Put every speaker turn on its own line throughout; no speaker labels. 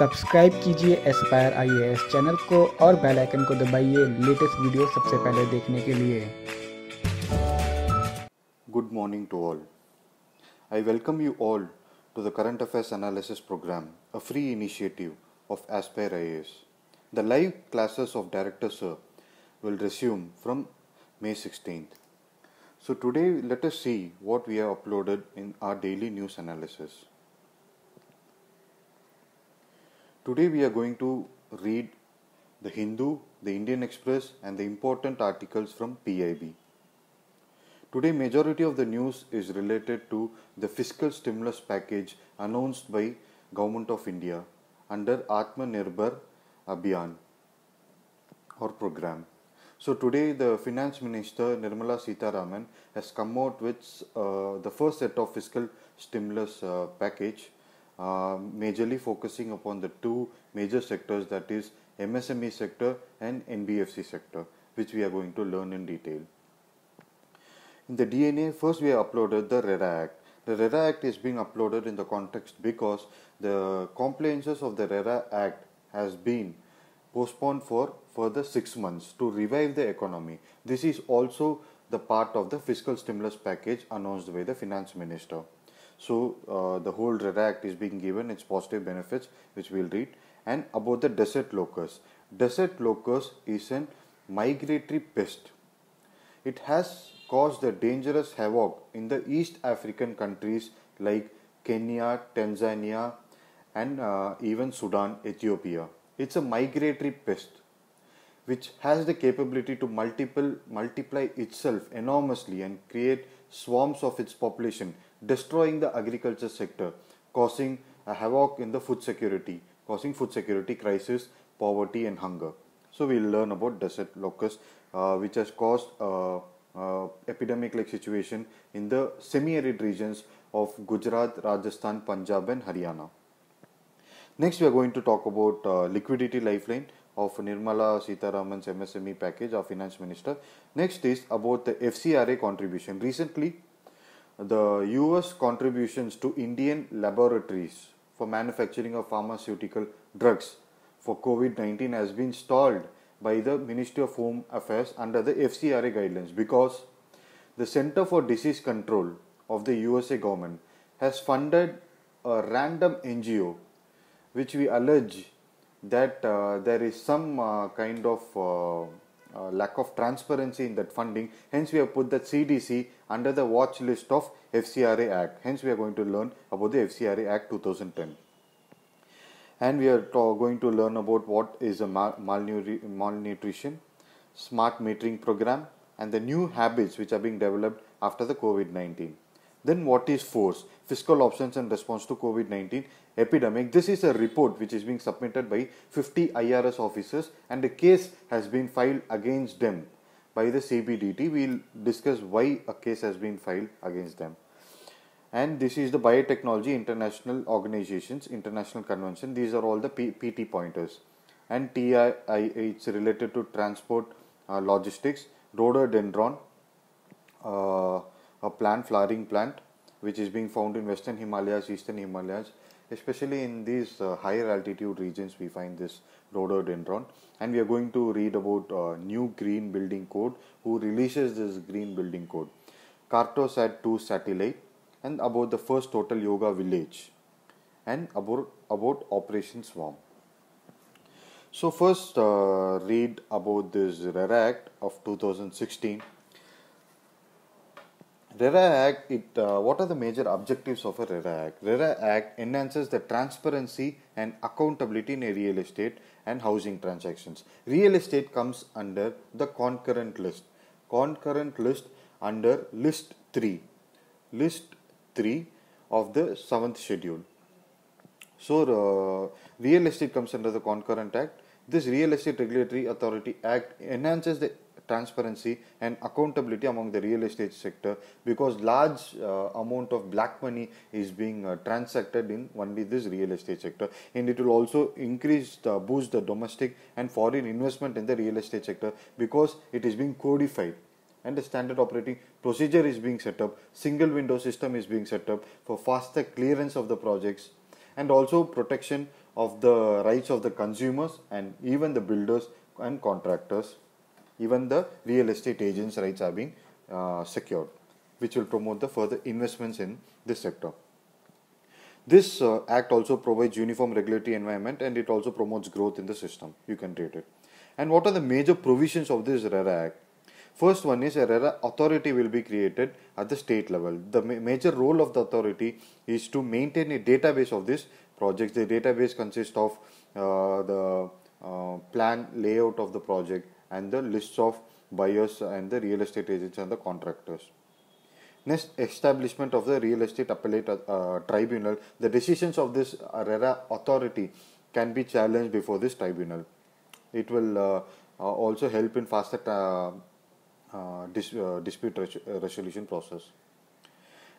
Subscribe कीजिए Aspire IAS channel को और बेल आइकन को दबाइए लेटेस्ट वीडियो सबसे पहले देखने के लिए good morning to all I welcome you all to the current affairs analysis programme a free initiative of Aspire IAS the live classes of director sir will resume from May 16th. So today let us see what we have uploaded in our daily news analysis Today we are going to read The Hindu, The Indian Express and the important articles from PIB. Today majority of the news is related to the fiscal stimulus package announced by Government of India under Atmanirbhar Abhiyan or program. So today the Finance Minister Nirmala Sitaraman has come out with uh, the first set of fiscal stimulus uh, package um, majorly focusing upon the two major sectors that is MSME sector and NBFC sector which we are going to learn in detail. In the DNA first we have uploaded the RERA Act. The RERA Act is being uploaded in the context because the compliances of the RERA Act has been postponed for further 6 months to revive the economy. This is also the part of the fiscal stimulus package announced by the finance minister. So uh, the whole RERA Act is being given its positive benefits, which we'll read. And about the desert locust. Desert locust is a migratory pest. It has caused the dangerous havoc in the East African countries like Kenya, Tanzania, and uh, even Sudan, Ethiopia. It's a migratory pest which has the capability to multiple multiply itself enormously and create swarms of its population destroying the agriculture sector, causing a havoc in the food security, causing food security crisis, poverty and hunger. So we will learn about desert locust uh, which has caused uh, uh epidemic like situation in the semi-arid regions of Gujarat, Rajasthan, Punjab and Haryana. Next we are going to talk about uh, liquidity lifeline of Nirmala Sitaraman's MSME package, our finance minister. Next is about the FCRA contribution. Recently, the US contributions to Indian laboratories for manufacturing of pharmaceutical drugs for COVID 19 has been stalled by the Ministry of Home Affairs under the FCRA guidelines because the Center for Disease Control of the USA government has funded a random NGO which we allege that uh, there is some uh, kind of uh, uh, lack of transparency in that funding. Hence, we have put the CDC under the watch list of FCRA Act. Hence, we are going to learn about the FCRA Act 2010. And we are going to learn about what is a mal malnutrition, smart metering program, and the new habits which are being developed after the COVID 19. Then, what is force? Fiscal options and response to COVID 19 epidemic. This is a report which is being submitted by 50 IRS officers and a case has been filed against them by the CBDT. We'll discuss why a case has been filed against them. And this is the Biotechnology International Organizations International Convention. These are all the P PT pointers. And TII it's related to transport, uh, logistics, rhododendron, uh, a plant, flowering plant, which is being found in Western Himalayas, Eastern Himalayas, especially in these uh, higher altitude regions we find this rhododendron and we are going to read about uh, new green building code who releases this green building code cartosat 2 satellite and about the first total yoga village and about about operation swarm so first uh, read about this Rare Act of 2016 RERA Act, it, uh, what are the major objectives of a RERA Act? RERA Act enhances the transparency and accountability in real estate and housing transactions. Real estate comes under the concurrent list. Concurrent list under list 3. List 3 of the 7th schedule. So, uh, real estate comes under the concurrent act. This Real Estate Regulatory Authority Act enhances the transparency and accountability among the real estate sector because large uh, amount of black money is being uh, transacted in only this real estate sector and it will also increase the, boost the domestic and foreign investment in the real estate sector because it is being codified and the standard operating procedure is being set up single window system is being set up for faster clearance of the projects and also protection of the rights of the consumers and even the builders and contractors even the real estate agents' rights are being uh, secured, which will promote the further investments in this sector. This uh, act also provides uniform regulatory environment and it also promotes growth in the system. You can read it. And what are the major provisions of this RERA Act? First one is a RERA authority will be created at the state level. The ma major role of the authority is to maintain a database of these projects. The database consists of uh, the uh, plan layout of the project, and the lists of buyers and the real estate agents and the contractors. Next, establishment of the real estate appellate uh, tribunal. The decisions of this RERA authority can be challenged before this tribunal. It will uh, uh, also help in faster uh, uh, dis- uh, dispute resolution process.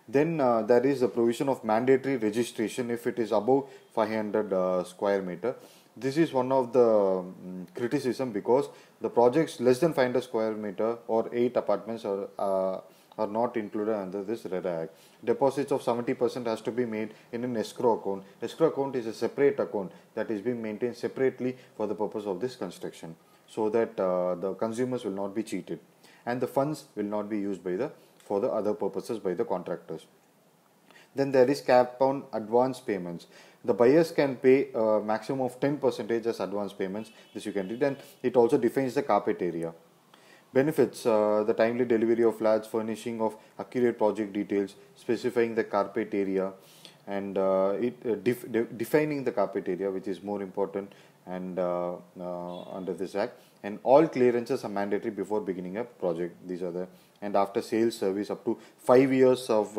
Then there is the provision of mandatory registration if it is above 500 square meter this is one of the um, criticism because the projects less than 500 square meter or 8 apartments are uh, are not included under this red Act. Deposits of 70% has to be made in an escrow account. Escrow account is a separate account that is being maintained separately for the purpose of this construction so that uh, the consumers will not be cheated and the funds will not be used by the for the other purposes by the contractors. Then there is cap on advance payments. The buyers can pay a uh, maximum of 10% as advance payments. This you can read, and it also defines the carpet area benefits uh, the timely delivery of flats furnishing of accurate project details specifying the carpet area and uh, it, uh, def- de- defining the carpet area which is more important and uh, uh, under this act and all clearances are mandatory before beginning a project these are the and after sales service up to 5 years of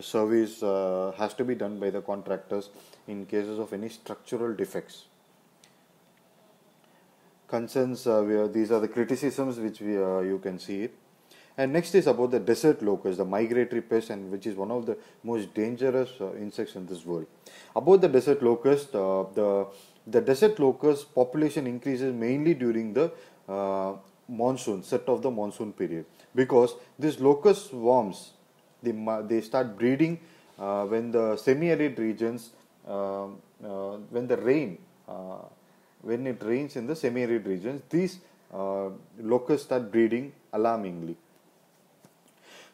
service uh, has to be done by the contractors in cases of any structural defects. Concerns, uh, are, these are the criticisms which we, uh, you can see it. And next is about the desert locust, the migratory pest, and which is one of the most dangerous uh, insects in this world. About the desert locust, uh, the the desert locust population increases mainly during the uh, monsoon, set of the monsoon period, because these locust swarms they they start breeding uh, when the semi-arid regions um, uh, when the rain uh, when it rains in the semi-arid regions these uh, locusts start breeding alarmingly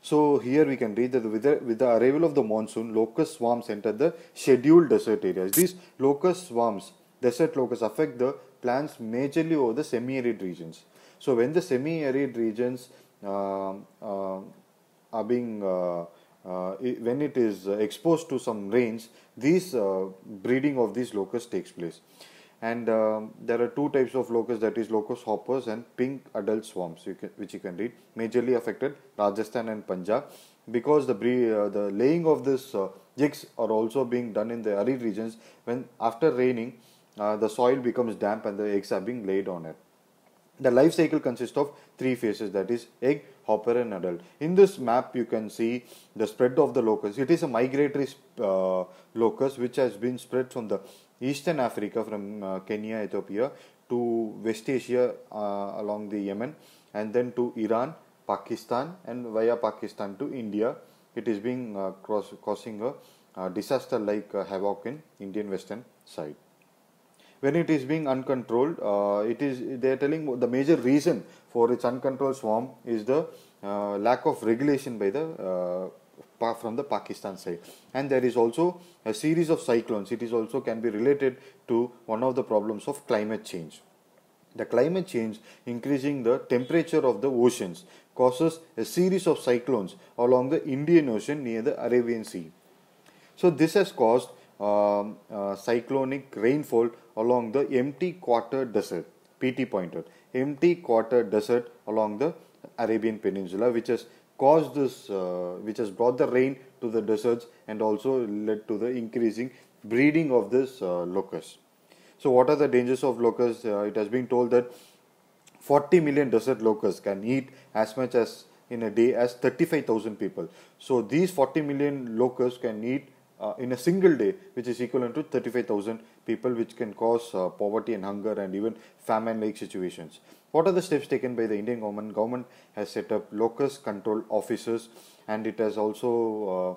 so here we can read that with the, with the arrival of the monsoon locust swarms enter the scheduled desert areas these locust swarms desert locusts affect the plants majorly over the semi-arid regions so when the semi-arid regions uh, uh, are being uh, uh, when it is uh, exposed to some rains, this breeding of these locusts takes place. And um, there are two types of locusts that is locust hoppers and pink adult swarms, you can, which you can read, majorly affected Rajasthan and Punjab because the the laying of this jigs are also being done in the arid regions when after raining uh, the soil becomes damp and the eggs are being laid on it. The life cycle consists of three phases that is egg, hopper and adult. In this map you can see the spread of the locust. It is a migratory uh, locust which has been spread from the eastern Africa from uh, Kenya, Ethiopia to West Asia uh, along the Yemen and then to Iran, Pakistan and via Pakistan to India. It is being uh, cross, causing a uh, disaster like uh, havoc in Indian western side. When it is being uncontrolled, uh, it is they are telling the major reason for its uncontrolled swarm is the uh, lack of regulation by the uh, from the Pakistan side. And there is also a series of cyclones. It is also can be related to one of the problems of climate change. The climate change increasing the temperature of the oceans causes a series of cyclones along the Indian Ocean near the Arabian Sea. So this has caused um, uh, cyclonic rainfall along the empty quarter desert, PT pointer empty quarter desert along the Arabian Peninsula, which has caused this, uh, which has brought the rain to the deserts and also led to the increasing breeding of this uh, locust. So, what are the dangers of locusts? Uh, it has been told that 40 million desert locusts can eat as much as in a day as 35,000 people. So, these 40 million locusts can eat uh, in a single day, which is equivalent to 35,000 people which can cause uh, poverty and hunger and even famine like situations. What are the steps taken by the Indian government? Government has set up locust control offices, and it has also uh,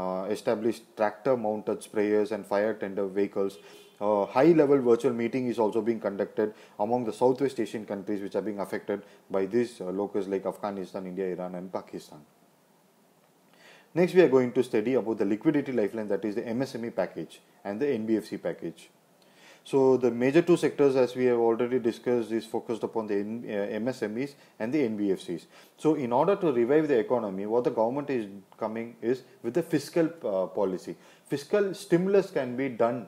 uh, established tractor mounted sprayers and fire tender vehicles. Uh, high level virtual meeting is also being conducted among the Southwest Asian countries which are being affected by these uh, locusts like Afghanistan, India, Iran, and Pakistan. Next, we are going to study about the liquidity lifeline that is the MSME package and the NBFC package. So the major two sectors as we have already discussed is focused upon the uh, MSMEs and the NBFCs. So in order to revive the economy what the government is coming is with the fiscal uh, policy. Fiscal stimulus can be done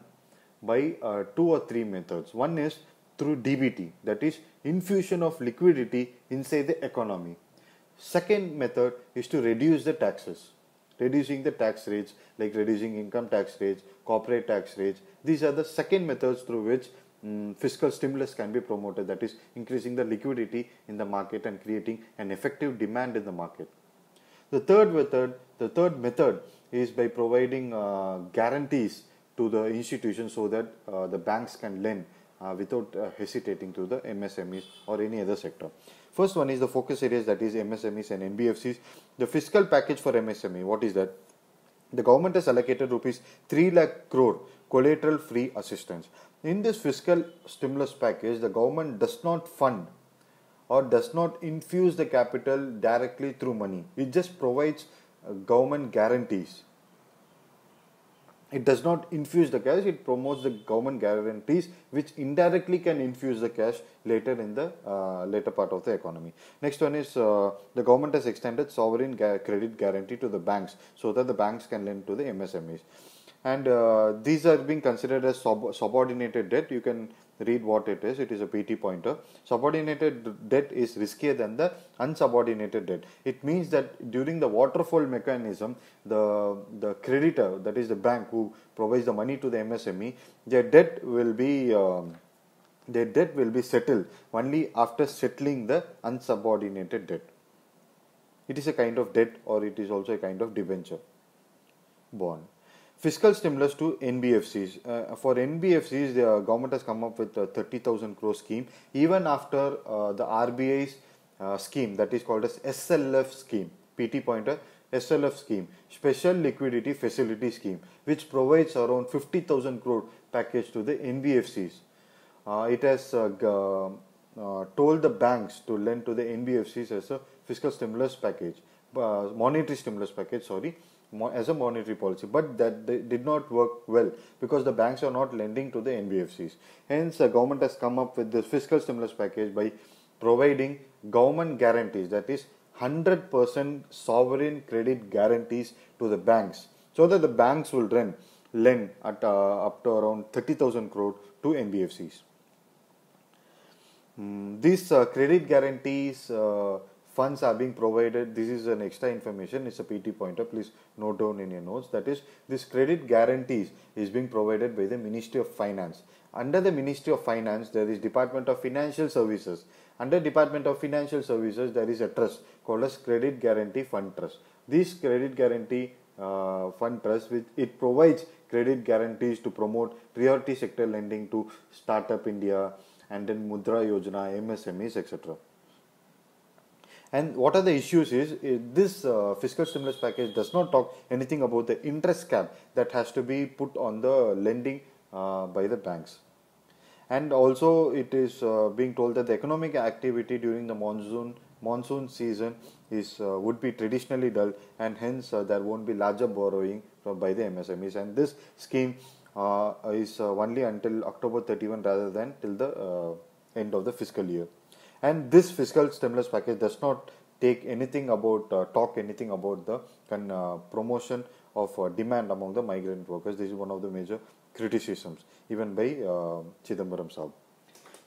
by uh, two or three methods. One is through DBT that is infusion of liquidity inside the economy. Second method is to reduce the taxes reducing the tax rates like reducing income tax rates corporate tax rates these are the second methods through which um, fiscal stimulus can be promoted that is increasing the liquidity in the market and creating an effective demand in the market the third method the third method is by providing uh, guarantees to the institution so that uh, the banks can lend uh, without uh, hesitating to the msmes or any other sector First one is the focus areas that is MSMEs and NBFCs. The fiscal package for MSME, what is that? The government has allocated rupees 3 lakh crore collateral free assistance. In this fiscal stimulus package, the government does not fund or does not infuse the capital directly through money. It just provides uh, government guarantees it does not infuse the cash it promotes the government guarantees which indirectly can infuse the cash later in the uh, later part of the economy next one is uh, the government has extended sovereign credit guarantee to the banks so that the banks can lend to the msmes and uh, these are being considered as sub subordinated debt you can read what it is it is a pt pointer subordinated debt is riskier than the unsubordinated debt it means that during the waterfall mechanism the the creditor that is the bank who provides the money to the msme their debt will be um, their debt will be settled only after settling the unsubordinated debt it is a kind of debt or it is also a kind of debenture bond fiscal stimulus to NBFCs. Uh, for NBFCs, the uh, government has come up with a 30,000 crore scheme even after uh, the RBI's uh, scheme that is called as SLF scheme, PT pointer SLF scheme, Special Liquidity Facility Scheme, which provides around 50,000 crore package to the NBFCs. Uh, it has uh, told the banks to lend to the NBFCs as a fiscal stimulus package, monetary stimulus package, sorry as a monetary policy, but that did not work well because the banks are not lending to the NBFCs. Hence, the government has come up with this fiscal stimulus package by providing government guarantees, that is 100% sovereign credit guarantees to the banks, so that the banks will lend, lend at uh, up to around 30,000 crore to NBFCs. Mm, these uh, credit guarantees uh, funds are being provided. This is an extra information. It's a PT pointer. Please note down in your notes. That is, this credit guarantees is being provided by the Ministry of Finance. Under the Ministry of Finance, there is Department of Financial Services. Under Department of Financial Services, there is a trust called as Credit Guarantee Fund Trust. This Credit Guarantee uh, Fund Trust, which it provides credit guarantees to promote priority sector lending to Startup India and then Mudra Yojana, MSMEs, etc. And what are the issues is, eh, this uh, fiscal stimulus package does not talk anything about the interest cap that has to be put on the lending uh, by the banks. And also it is uh, being told that the economic activity during the monsoon monsoon season is uh, would be traditionally dull and hence uh, there won't be larger borrowing from, by the MSMEs and this scheme uh, is only until October 31 rather than till the end of the fiscal year. And this fiscal stimulus package does not take anything about uh, talk anything about the uh, promotion of uh, demand among the migrant workers. This is one of the major criticisms even by uh, Chidambaram Saab.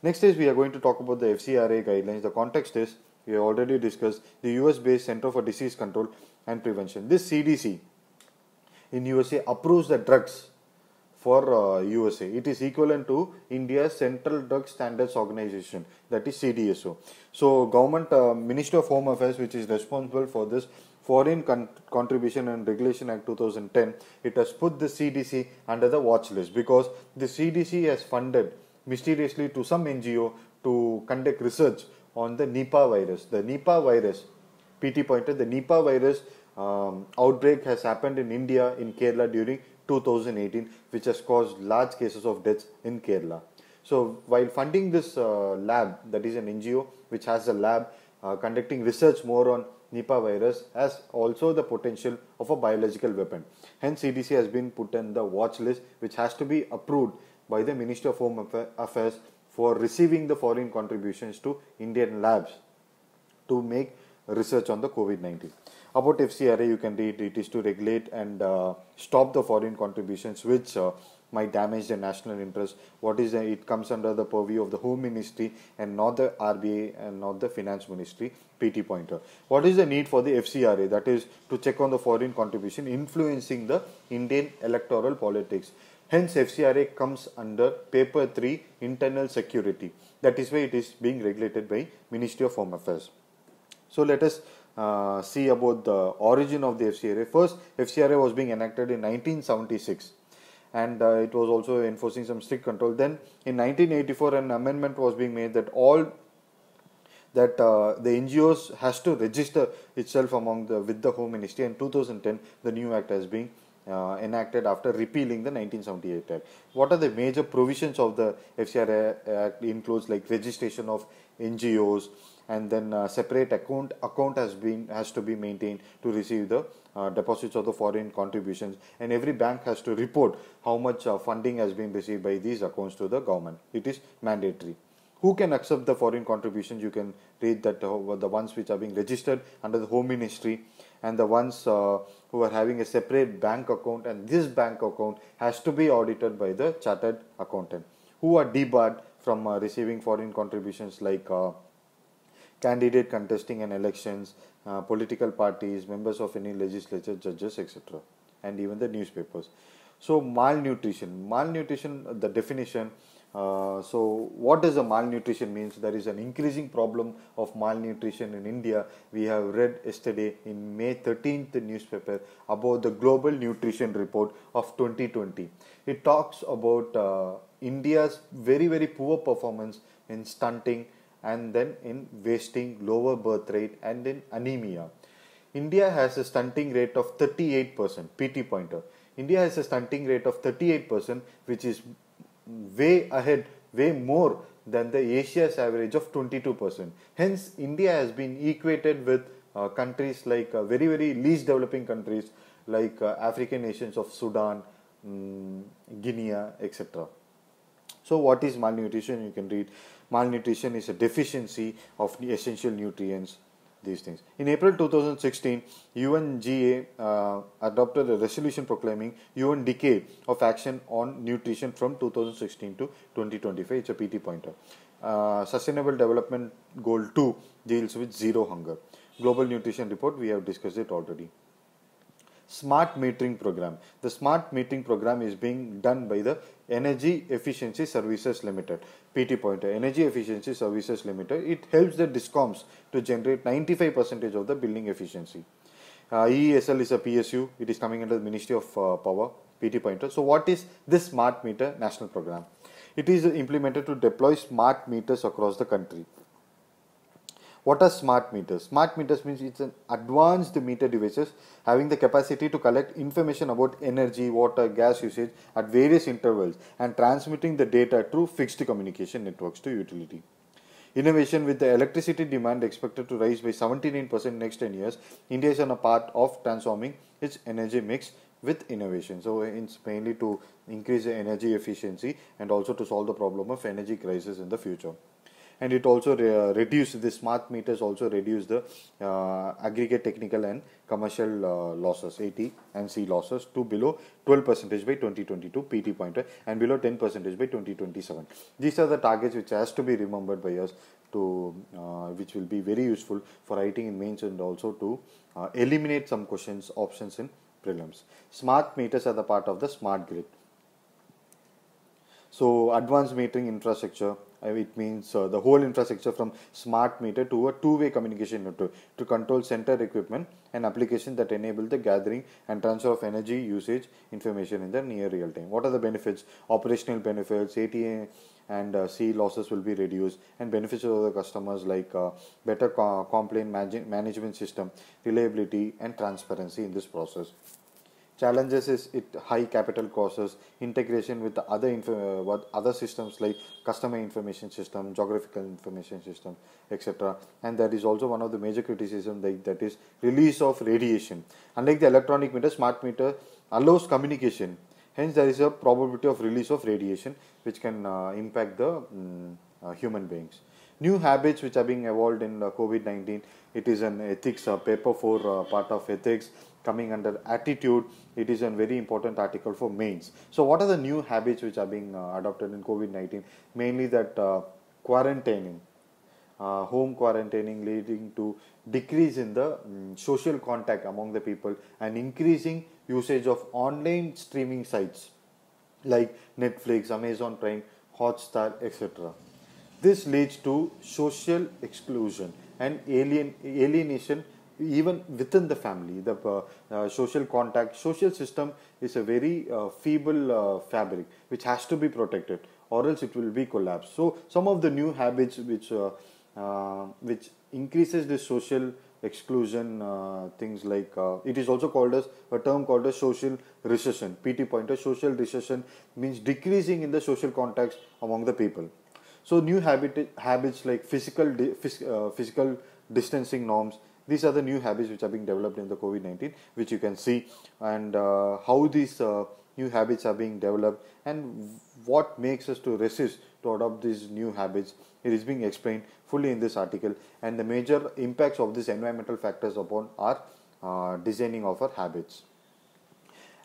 Next is we are going to talk about the FCRA guidelines. The context is we have already discussed the US based Center for Disease Control and Prevention. This CDC in USA approves the drugs for uh, USA. It is equivalent to India's Central Drug Standards Organization, that is CDSO. So, government uh, Minister of Home Affairs, which is responsible for this Foreign Con- Contribution and Regulation Act 2010, it has put the CDC under the watch list because the CDC has funded mysteriously to some NGO to conduct research on the Nipah virus. The Nipah virus, PT pointed, the Nipah virus um, outbreak has happened in India, in Kerala during 2018, which has caused large cases of deaths in Kerala. So while funding this uh, lab, that is an NGO which has a lab uh, conducting research more on Nipah virus has also the potential of a biological weapon. Hence CDC has been put on the watch list which has to be approved by the Minister of Home Affairs for receiving the foreign contributions to Indian labs to make research on the COVID-19. About FCRA, you can read it is to regulate and uh, stop the foreign contributions which uh, might damage the national interest. What is the, it comes under the purview of the Home Ministry and not the RBA and not the Finance Ministry. PT pointer. What is the need for the FCRA? That is to check on the foreign contribution influencing the Indian electoral politics. Hence, FCRA comes under Paper 3 Internal Security. That is why it is being regulated by Ministry of Home Affairs. So let us uh, see about the origin of the FCRA. First, FCRA was being enacted in 1976 and uh, it was also enforcing some strict control. Then in 1984, an amendment was being made that all that uh, the NGOs has to register itself among the with the Home Ministry. And 2010, the new act has been uh, enacted after repealing the 1978 Act. What are the major provisions of the FCRA Act? Includes like registration of NGOs, and then uh, separate account account has been has to be maintained to receive the uh, deposits of the foreign contributions and every bank has to report how much uh, funding has been received by these accounts to the government it is mandatory who can accept the foreign contributions you can read that uh, the ones which are being registered under the home ministry and the ones uh, who are having a separate bank account and this bank account has to be audited by the chartered accountant who are debarred from uh, receiving foreign contributions like candidate contesting in elections, uh, political parties, members of any legislature, judges, etc., and even the newspapers. So, malnutrition. Malnutrition, the definition. Uh, so, what does a malnutrition means? There is an increasing problem of malnutrition in India. We have read yesterday in May 13th newspaper about the Global Nutrition Report of 2020. It talks about uh, India's very very poor performance in stunting and then in wasting, lower birth rate, and in anemia. India has a stunting rate of 38%, PT pointer. India has a stunting rate of 38%, which is way ahead, way more than the Asia's average of 22%. Hence, India has been equated with uh, countries like uh, very, very least developing countries like uh, African nations of Sudan, um, Guinea, etc. So, what is malnutrition? You can read malnutrition is a deficiency of essential nutrients these things. In April 2016, UNGA uh, adopted a resolution proclaiming UN decade of action on nutrition from 2016 to 2025. It's a PT pointer. Uh, Sustainable Development Goal 2 deals with zero hunger. Global Nutrition Report, we have discussed it already. Smart metering program. The smart metering program is being done by the Energy Efficiency Services Limited. PT pointer, energy efficiency services limiter. It helps the DISCOMs to generate 95 percentage of the building efficiency. Uh, EESL is a PSU. It is coming under the Ministry of uh, Power, PT pointer. So what is this smart meter national program? It is implemented to deploy smart meters across the country. What are smart meters? Smart meters means it's an advanced meter devices having the capacity to collect information about energy, water, gas usage at various intervals and transmitting the data through fixed communication networks to utility. Innovation with the electricity demand expected to rise by 79% next 10 years, India is on a path of transforming its energy mix with innovation. So it's mainly to increase the energy efficiency and also to solve the problem of energy crisis in the future and it also re- uh, the smart meters also reduce the uh, aggregate technical and commercial uh, losses AT and C losses to below 12 percentage by 2022 PT pointer and below 10 percentage by 2027 these are the targets which has to be remembered by us to uh, which will be very useful for writing in mains and also to uh, eliminate some questions options in prelims smart meters are the part of the smart grid so advanced metering infrastructure it means uh, the whole infrastructure from smart meter to a two-way communication network to control center equipment and application that enable the gathering and transfer of energy usage information in the near real time what are the benefits operational benefits ata and uh, C losses will be reduced and benefits of the customers like uh, better co complaint management system reliability and transparency in this process Challenges is it high capital costs, integration with other info, uh, other systems like customer information system, geographical information system, etc. And that is also one of the major criticism that, that is release of radiation. Unlike the electronic meter, smart meter allows communication. Hence, there is a probability of release of radiation which can uh, impact the um, uh, human beings new habits which are being evolved in COVID-19. It is an ethics uh, paper for uh, part of ethics coming under attitude, it is a very important article for mains. So, what are the new habits which are being uh, adopted in COVID 19? Mainly that uh, quarantining, uh, home quarantining leading to decrease in the um, social contact among the people and increasing usage of online streaming sites like Netflix, Amazon Prime, Hotstar, etc. This leads to social exclusion and alien alienation even within the family the uh, uh, social contact social system is a very uh, feeble uh, fabric which has to be protected or else it will be collapsed so some of the new habits which uh, uh, which increases the social exclusion things like it is also called as a term called as social recession pt pointer social recession means decreasing in the social contacts among the people so new habit habits like physical di- phys- physical distancing norms these are the new habits which are being developed in the COVID-19, which you can see, and uh, how these uh, new habits are being developed, and what makes us to resist to adopt these new habits. It is being explained fully in this article, and the major impacts of these environmental factors upon our uh, designing of our habits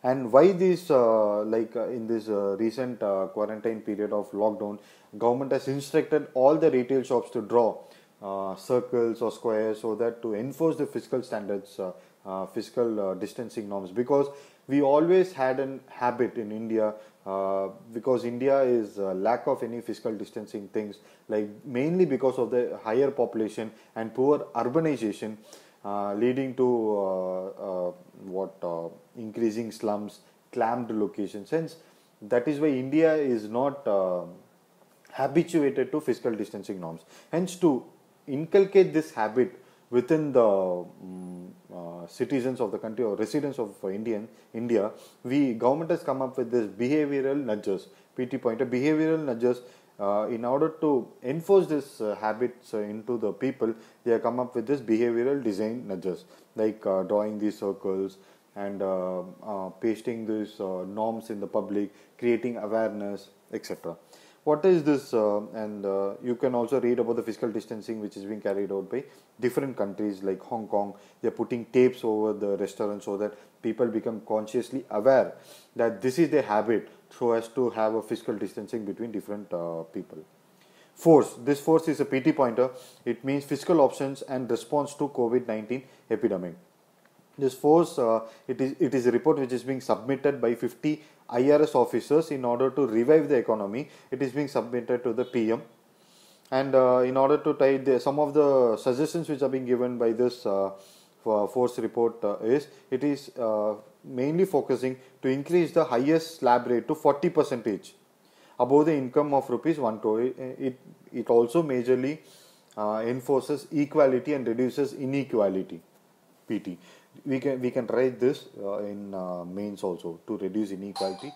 and why this uh, like uh, in this uh, recent uh, quarantine period of lockdown government has instructed all the retail shops to draw uh, circles or squares so that to enforce the fiscal standards, uh, uh fiscal uh, distancing norms. Because we always had an habit in India uh, because India is lack of any fiscal distancing things, like mainly because of the higher population and poor urbanization. leading to what increasing slums, clamped locations. Hence, that is why India is not habituated to fiscal distancing norms. Hence, to inculcate this habit within the um, uh, citizens of the country or residents of Indian India, we government has come up with this behavioral nudges, PT pointer, behavioral nudges. Uh, in order to enforce this uh, habits uh, into the people, they have come up with this behavioral design nudges, like uh, drawing these circles and uh, pasting these norms in the public, creating awareness, etc what is this uh, and uh, you can also read about the physical distancing which is being carried out by different countries like hong kong they're putting tapes over the restaurant so that people become consciously aware that this is their habit so as to have a physical distancing between different uh, people force this force is a pt pointer it means physical options and response to covid-19 epidemic this force uh, it is it is a report which is being submitted by 50 IRS officers in order to revive the economy. It is being submitted to the PM. And uh, in order to tie the, some of the suggestions which are being given by this uh, force report uh, is it is uh, mainly focusing to increase the highest slab rate to 40 percentage above the income of rupees 1 crore. It, it also majorly uh, enforces equality and reduces inequality. PT we can we can write this uh, in uh, mains also to reduce inequality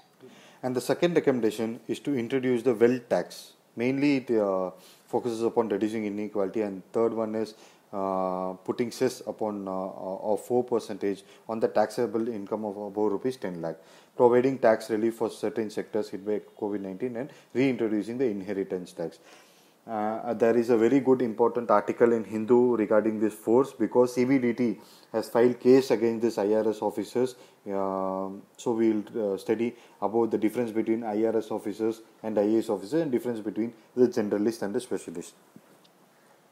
and the second recommendation is to introduce the wealth tax mainly it uh, focuses upon reducing inequality and third one is uh, putting cess upon uh, of 4 percentage on the taxable income of above rupees 10 lakh providing tax relief for certain sectors hit by covid-19 and reintroducing the inheritance tax uh, there is a very good important article in Hindu regarding this force because CBDT has filed case against this IRS officers. Uh, so we will uh, study about the difference between IRS officers and IAS officers and difference between the generalist and the specialist.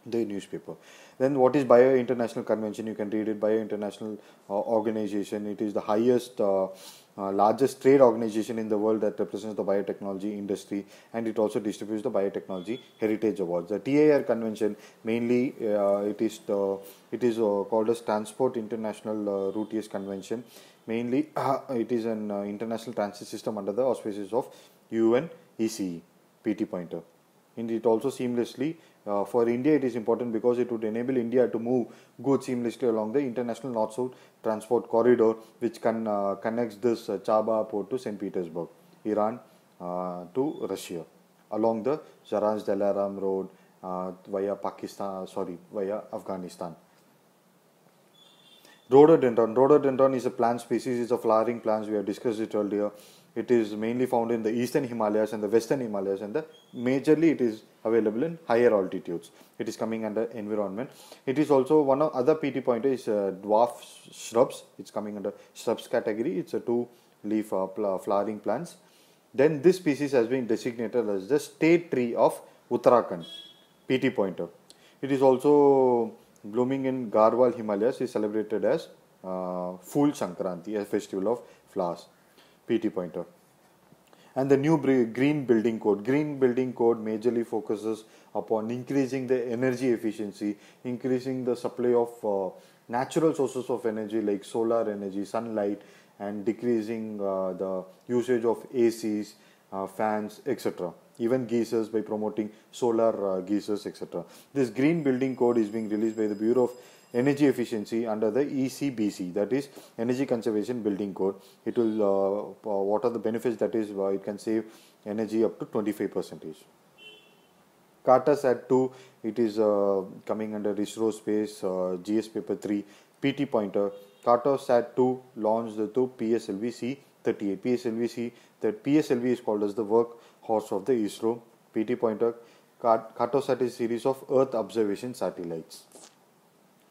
The newspaper. Then what is Bio International Convention? You can read it. Bio International uh, Organization. It is the highest uh, uh, largest trade organization in the world that represents the biotechnology industry and it also distributes the biotechnology heritage awards the TIR convention mainly uh, it is the, it is uh, called as transport international uh, routes convention mainly uh, it is an uh, international transit system under the auspices of UN ECE PT pointer and it also seamlessly uh, for India, it is important because it would enable India to move goods seamlessly along the international north-south transport corridor, which can uh, connects this uh, Chaba port to St. Petersburg, Iran, uh, to Russia, along the jaranj Dalaram road uh, via Pakistan, uh, sorry, via Afghanistan. Rhododendron. Rhododendron is a plant species. It's a flowering plant. We have discussed it earlier. It is mainly found in the eastern Himalayas and the western Himalayas, and the majorly it is available in higher altitudes. It is coming under environment. It is also one of other PT pointer is uh, dwarf shrubs. It's coming under shrubs category. It's a two leaf uh, uh, flowering plants. Then this species has been designated as the state tree of Uttarakhand, PT pointer. It is also blooming in Garhwal Himalayas is celebrated as uh, Fool Sankranti, a festival of flowers, PT pointer and the new green building code green building code majorly focuses upon increasing the energy efficiency increasing the supply of uh, natural sources of energy like solar energy sunlight and decreasing uh, the usage of acs uh, fans etc even geysers by promoting solar uh, geysers etc this green building code is being released by the bureau of energy efficiency under the ECBC, that is Energy Conservation Building Code. It will, uh, uh, what are the benefits that is, uh, it can save energy up to 25 percentage. Cartas at 2, it is uh, coming under ISRO space, uh, GS paper 3, PT pointer. cartosat 2 launched the two PSLV C38. PSLV C, that PSLV is called as the workhorse of the ISRO. PT pointer, Cartosat is series of Earth observation satellites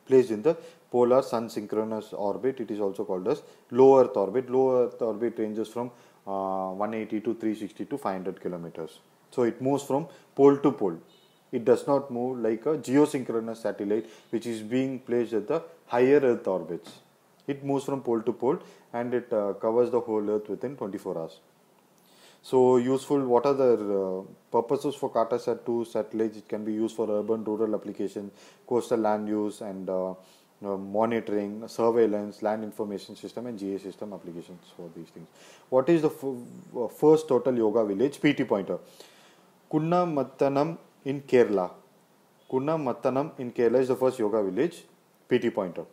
placed in the polar sun synchronous orbit. It is also called as low Earth orbit. Low Earth orbit ranges from uh, 180 to 360 to 500 kilometers. So it moves from pole to pole. It does not move like a geosynchronous satellite which is being placed at the higher Earth orbits. It moves from pole to pole and it uh, covers the whole Earth within 24 hours. So useful. What are the uh, purposes for Kata Sat 2 satellites? It can be used for urban, rural application, coastal land use, and uh, uh monitoring, surveillance, land information system, and GA system applications for these things. What is the f- uh, first total yoga village? PT pointer. mattanam in Kerala. mattanam in Kerala is the first yoga village. PT pointer.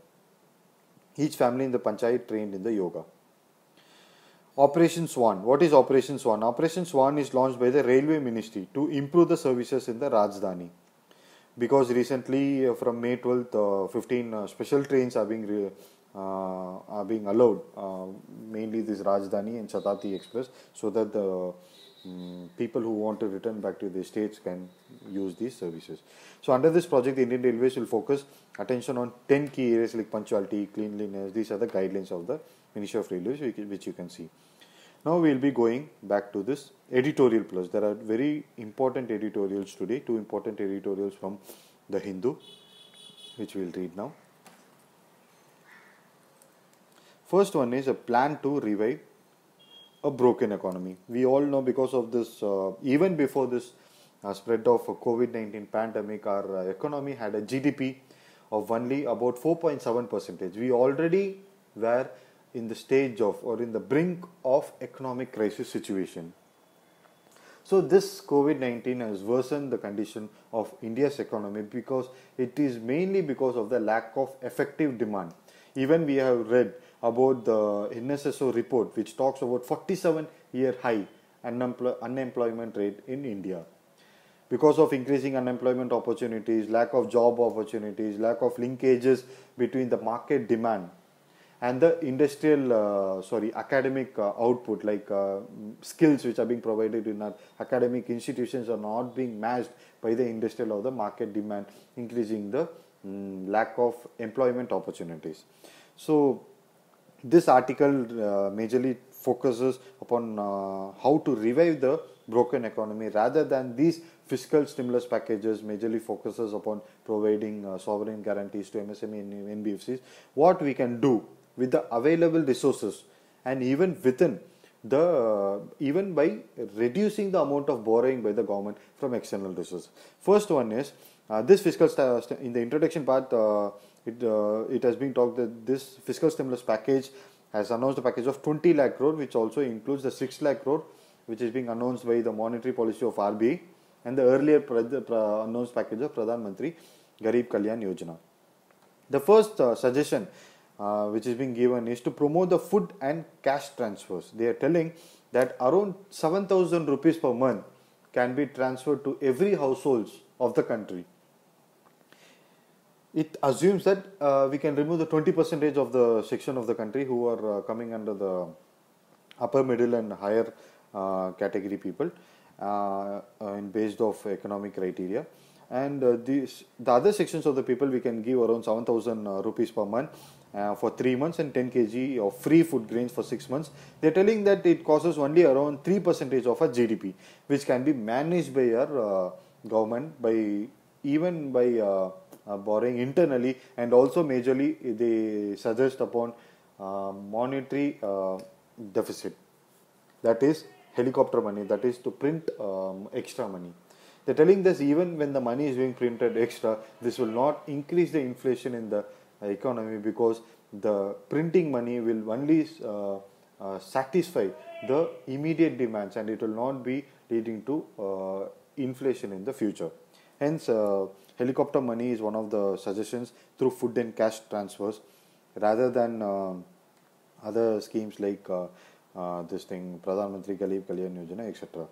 Each family in the panchayat trained in the yoga. Operation Swan. What is Operation Swan? Operation Swan is launched by the Railway Ministry to improve the services in the Rajdhani. Because recently, uh, from May 12th, uh, 15 uh, special trains are being re- uh, are being allowed, uh, mainly this Rajdhani and Shatati Express, so that the um, people who want to return back to their states can use these services. So, under this project, the Indian Railways will focus attention on 10 key areas like punctuality, cleanliness. These are the guidelines of the Ministry of Railways, which you can see. Now we will be going back to this editorial plus. There are very important editorials today, two important editorials from the Hindu, which we will read now. First one is a plan to revive a broken economy. We all know because of this, uh, even before this uh, spread of COVID-19 pandemic, our uh, economy had a GDP of only about 4.7 percentage. We already were in the stage of or in the brink of economic crisis situation. So this COVID-19 has worsened the condition of India's economy because it is mainly because of the lack of effective demand. Even we have read about the NSSO report which talks about 47 year high unemployment rate in India. Because of increasing unemployment opportunities, lack of job opportunities, lack of linkages between the market demand and the industrial uh, sorry academic uh, output like uh, skills which are being provided in our academic institutions are not being matched by the industrial or the market demand increasing the um, lack of employment opportunities so this article uh, majorly focuses upon uh, how to revive the broken economy rather than these fiscal stimulus packages majorly focuses upon providing uh, sovereign guarantees to MSME and NBFCs what we can do with the available resources and even within the uh, even by reducing the amount of borrowing by the government from external resources first one is uh, this fiscal st- st- in the introduction part uh, it uh, it has been talked that this fiscal stimulus package has announced a package of 20 lakh crore which also includes the 6 lakh crore which is being announced by the monetary policy of RBI and the earlier pra- pra- announced package of Pradhan Mantri Garib Kalyan Yojana the first uh, suggestion uh, which is being given is to promote the food and cash transfers. They are telling that around 7000 rupees per month can be transferred to every households of the country. It assumes that uh, we can remove the 20 percentage of the section of the country who are uh, coming under the upper middle and higher uh, category people uh, uh, in based of economic criteria and uh, these, the other sections of the people we can give around 7000 uh, rupees per month uh, for 3 months and 10 kg of free food grains for 6 months. They're telling that it causes only around 3 percentage of a GDP, which can be managed by our uh, government by even by uh, uh borrowing internally and also majorly they suggest upon uh, monetary deficit that is helicopter money that is to print um, extra money they're telling this even when the money is being printed extra this will not increase the inflation in the economy because the printing money will only uh, uh, satisfy the immediate demands and it will not be leading to uh, inflation in the future. Hence, uh, helicopter money is one of the suggestions through food and cash transfers rather than uh, other schemes like uh, this thing, Pradhan Mantri Kalib Kalyan Yojana, etc.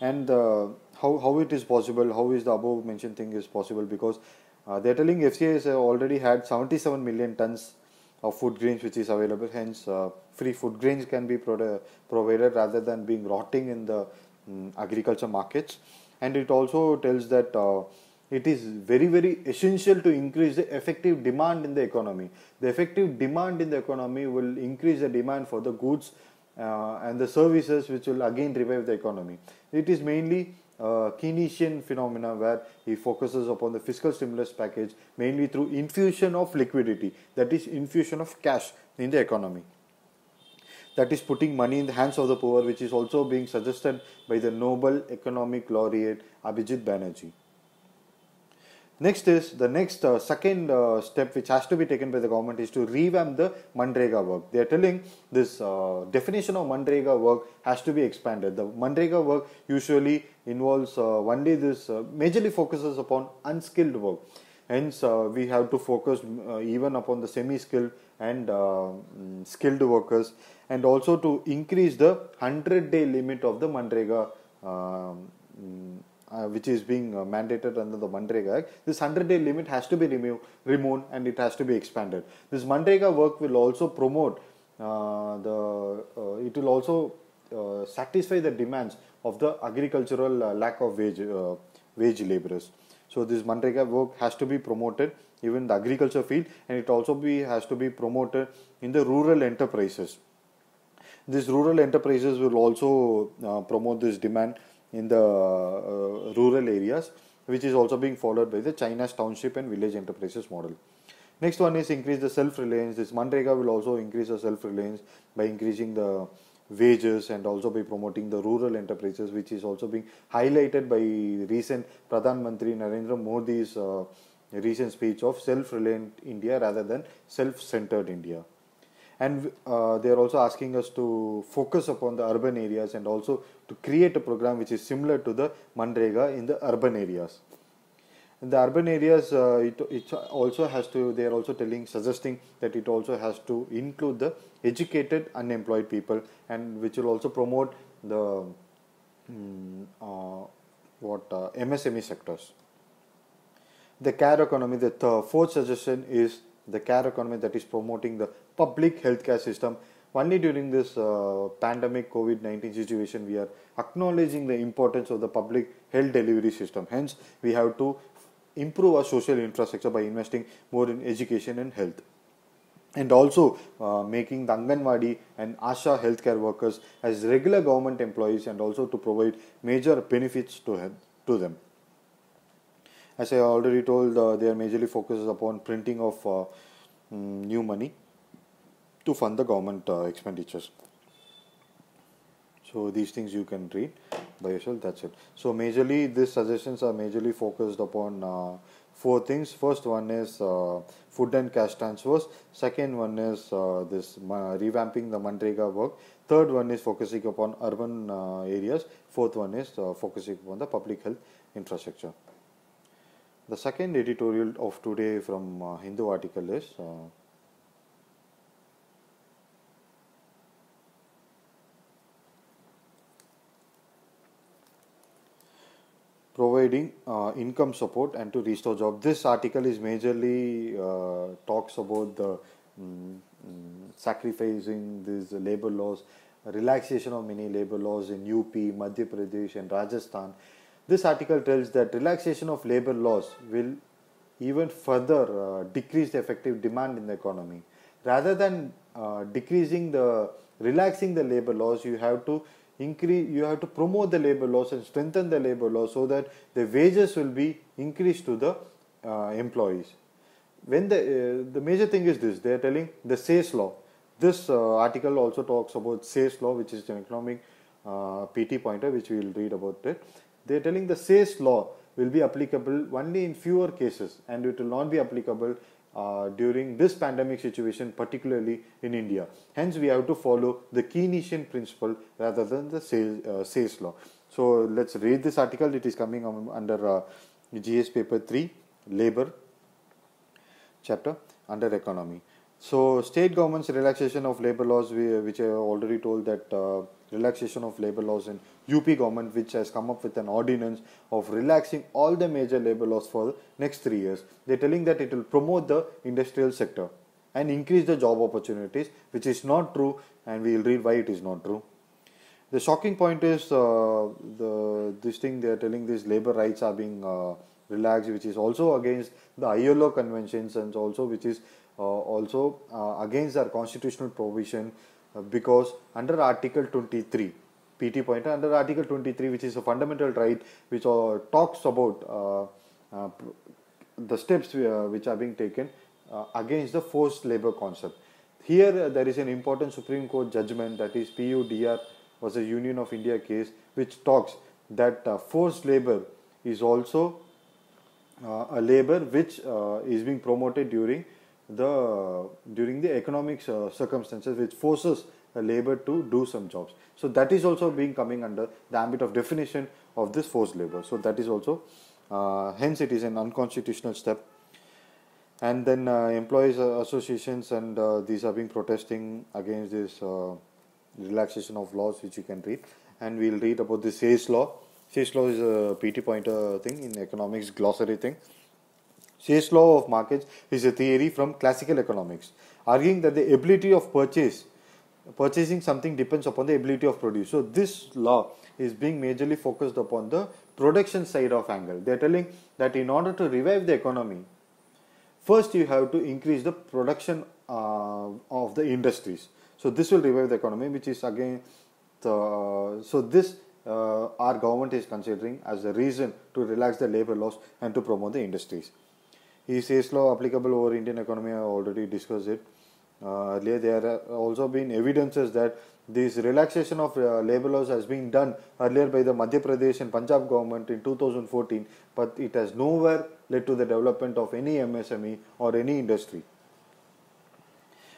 And how, how it is possible, how is the above mentioned thing is possible because uh, they're telling FCA has already had 77 million tons of food grains which is available, hence, uh, free food grains can be pro- provided rather than being rotting in the um, agriculture markets. And it also tells that uh, it is very, very essential to increase the effective demand in the economy. The effective demand in the economy will increase the demand for the goods uh, and the services, which will again revive the economy. It is mainly uh, Keynesian phenomena where he focuses upon the fiscal stimulus package mainly through infusion of liquidity, that is, infusion of cash in the economy. That is putting money in the hands of the poor, which is also being suggested by the Nobel Economic Laureate Abhijit Banerjee. Next is the next uh, second uh, step which has to be taken by the government is to revamp the Mandrega work. They are telling this uh, definition of Mandrega work has to be expanded. The Mandrega work usually involves uh, one day. this uh, majorly focuses upon unskilled work. Hence, uh, we have to focus even upon the semi-skilled and mm, skilled workers, and also to increase the 100-day limit of the Mandrega. Um, mm, uh, which is being uh, mandated under the Mandrega Act, this 100 day limit has to be removed, removed and it has to be expanded. This Mandrega work will also promote uh, the, uh, it will also uh, satisfy the demands of the agricultural uh, lack of wage, wage laborers. So this Mandrega work has to be promoted even the agriculture field and it also be, has to be promoted in the rural enterprises. These rural enterprises will also promote this demand in the uh, rural areas, which is also being followed by the China's township and village enterprises model. Next one is increase the self-reliance. This Manrega will also increase the self-reliance by increasing the wages and also by promoting the rural enterprises, which is also being highlighted by recent Pradhan Mantri Narendra Modi's uh, recent speech of self-reliant India rather than self-centered India and uh, they are also asking us to focus upon the urban areas and also to create a program which is similar to the Mandrega in the urban areas. In the urban areas, uh, it, it also has to, they are also telling, suggesting that it also has to include the educated unemployed people and which will also promote the um, uh, what uh, MSME sectors. The care economy, the th- fourth suggestion is the care economy that is promoting the public healthcare system. Only during this uh, pandemic COVID 19 situation, we are acknowledging the importance of the public health delivery system. Hence, we have to improve our social infrastructure by investing more in education and health and also uh, making the Anganwadi and ASHA healthcare workers as regular government employees and also to provide major benefits to, to them. As I already told, uh, they are majorly focuses upon printing of uh, mm, new money to fund the government uh, expenditures. So these things you can read by yourself. That's it. So majorly, these suggestions are majorly focused upon uh, four things. First one is uh, food and cash transfers. Second one is uh, this revamping the Mandrega work. Third one is focusing upon urban uh, areas. Fourth one is uh, focusing upon the public health infrastructure. The second editorial of today from uh, Hindu article is. providing uh, income support and to restore job. This article is majorly uh, talks about the um, sacrificing these labor laws, relaxation of many labor laws in UP, Madhya Pradesh, and Rajasthan. This article tells that relaxation of labor laws will even further uh, decrease the effective demand in the economy. Rather than uh, decreasing the relaxing the labor laws you have to increase you have to promote the labor laws and strengthen the labor laws so that the wages will be increased to the uh, employees when the uh, the major thing is this they are telling the sales law this uh, article also talks about sales law which is an economic uh, pt pointer which we will read about it they are telling the sales law will be applicable only in fewer cases and it will not be applicable uh, during this pandemic situation, particularly in India. Hence, we have to follow the Keynesian principle rather than the sales, uh, sales law. So, let's read this article. It is coming under uh, GS paper 3, labor chapter under economy. So, state government's relaxation of labor laws, which I already told that uh, relaxation of labor laws in UP government which has come up with an ordinance of relaxing all the major labor laws for the next 3 years. They're telling that it will promote the industrial sector and increase the job opportunities which is not true and we will read why it is not true. The shocking point is uh, the this thing they are telling these labor rights are being uh, relaxed which is also against the ILO conventions and also which is uh, also uh, against our constitutional provision uh, because under Article 23, PT Point, under Article 23, which is a fundamental right, which uh, talks about uh, uh the steps uh, which are being taken against the forced labor concept. Here, there is an important Supreme Court judgment that is PUDR was a Union of India case, which talks that forced labor is also a labor which is being promoted during the during the economic uh, circumstances which forces labor to do some jobs. So that is also being coming under the ambit of definition of this forced labor. So that is also, uh, hence it is an unconstitutional step. And then uh, employees uh, associations and uh, these are being protesting against this uh, relaxation of laws which you can read. And we'll read about the Sayce law. Sayce law is a PT pointer thing in economics glossary thing. Shay's law of markets is a theory from classical economics, arguing that the ability of purchase, purchasing something depends upon the ability of produce. So this law is being majorly focused upon the production side of angle. They are telling that in order to revive the economy, first you have to increase the production uh, of the industries. So this will revive the economy, which is again, the, uh, so this uh, our government is considering as a reason to relax the labor laws and to promote the industries. ECS law applicable over Indian economy, I already discussed it uh, earlier. There are also been evidences that this relaxation of uh, labor laws has been done earlier by the Madhya Pradesh and Punjab government in 2014, but it has nowhere led to the development of any MSME or any industry.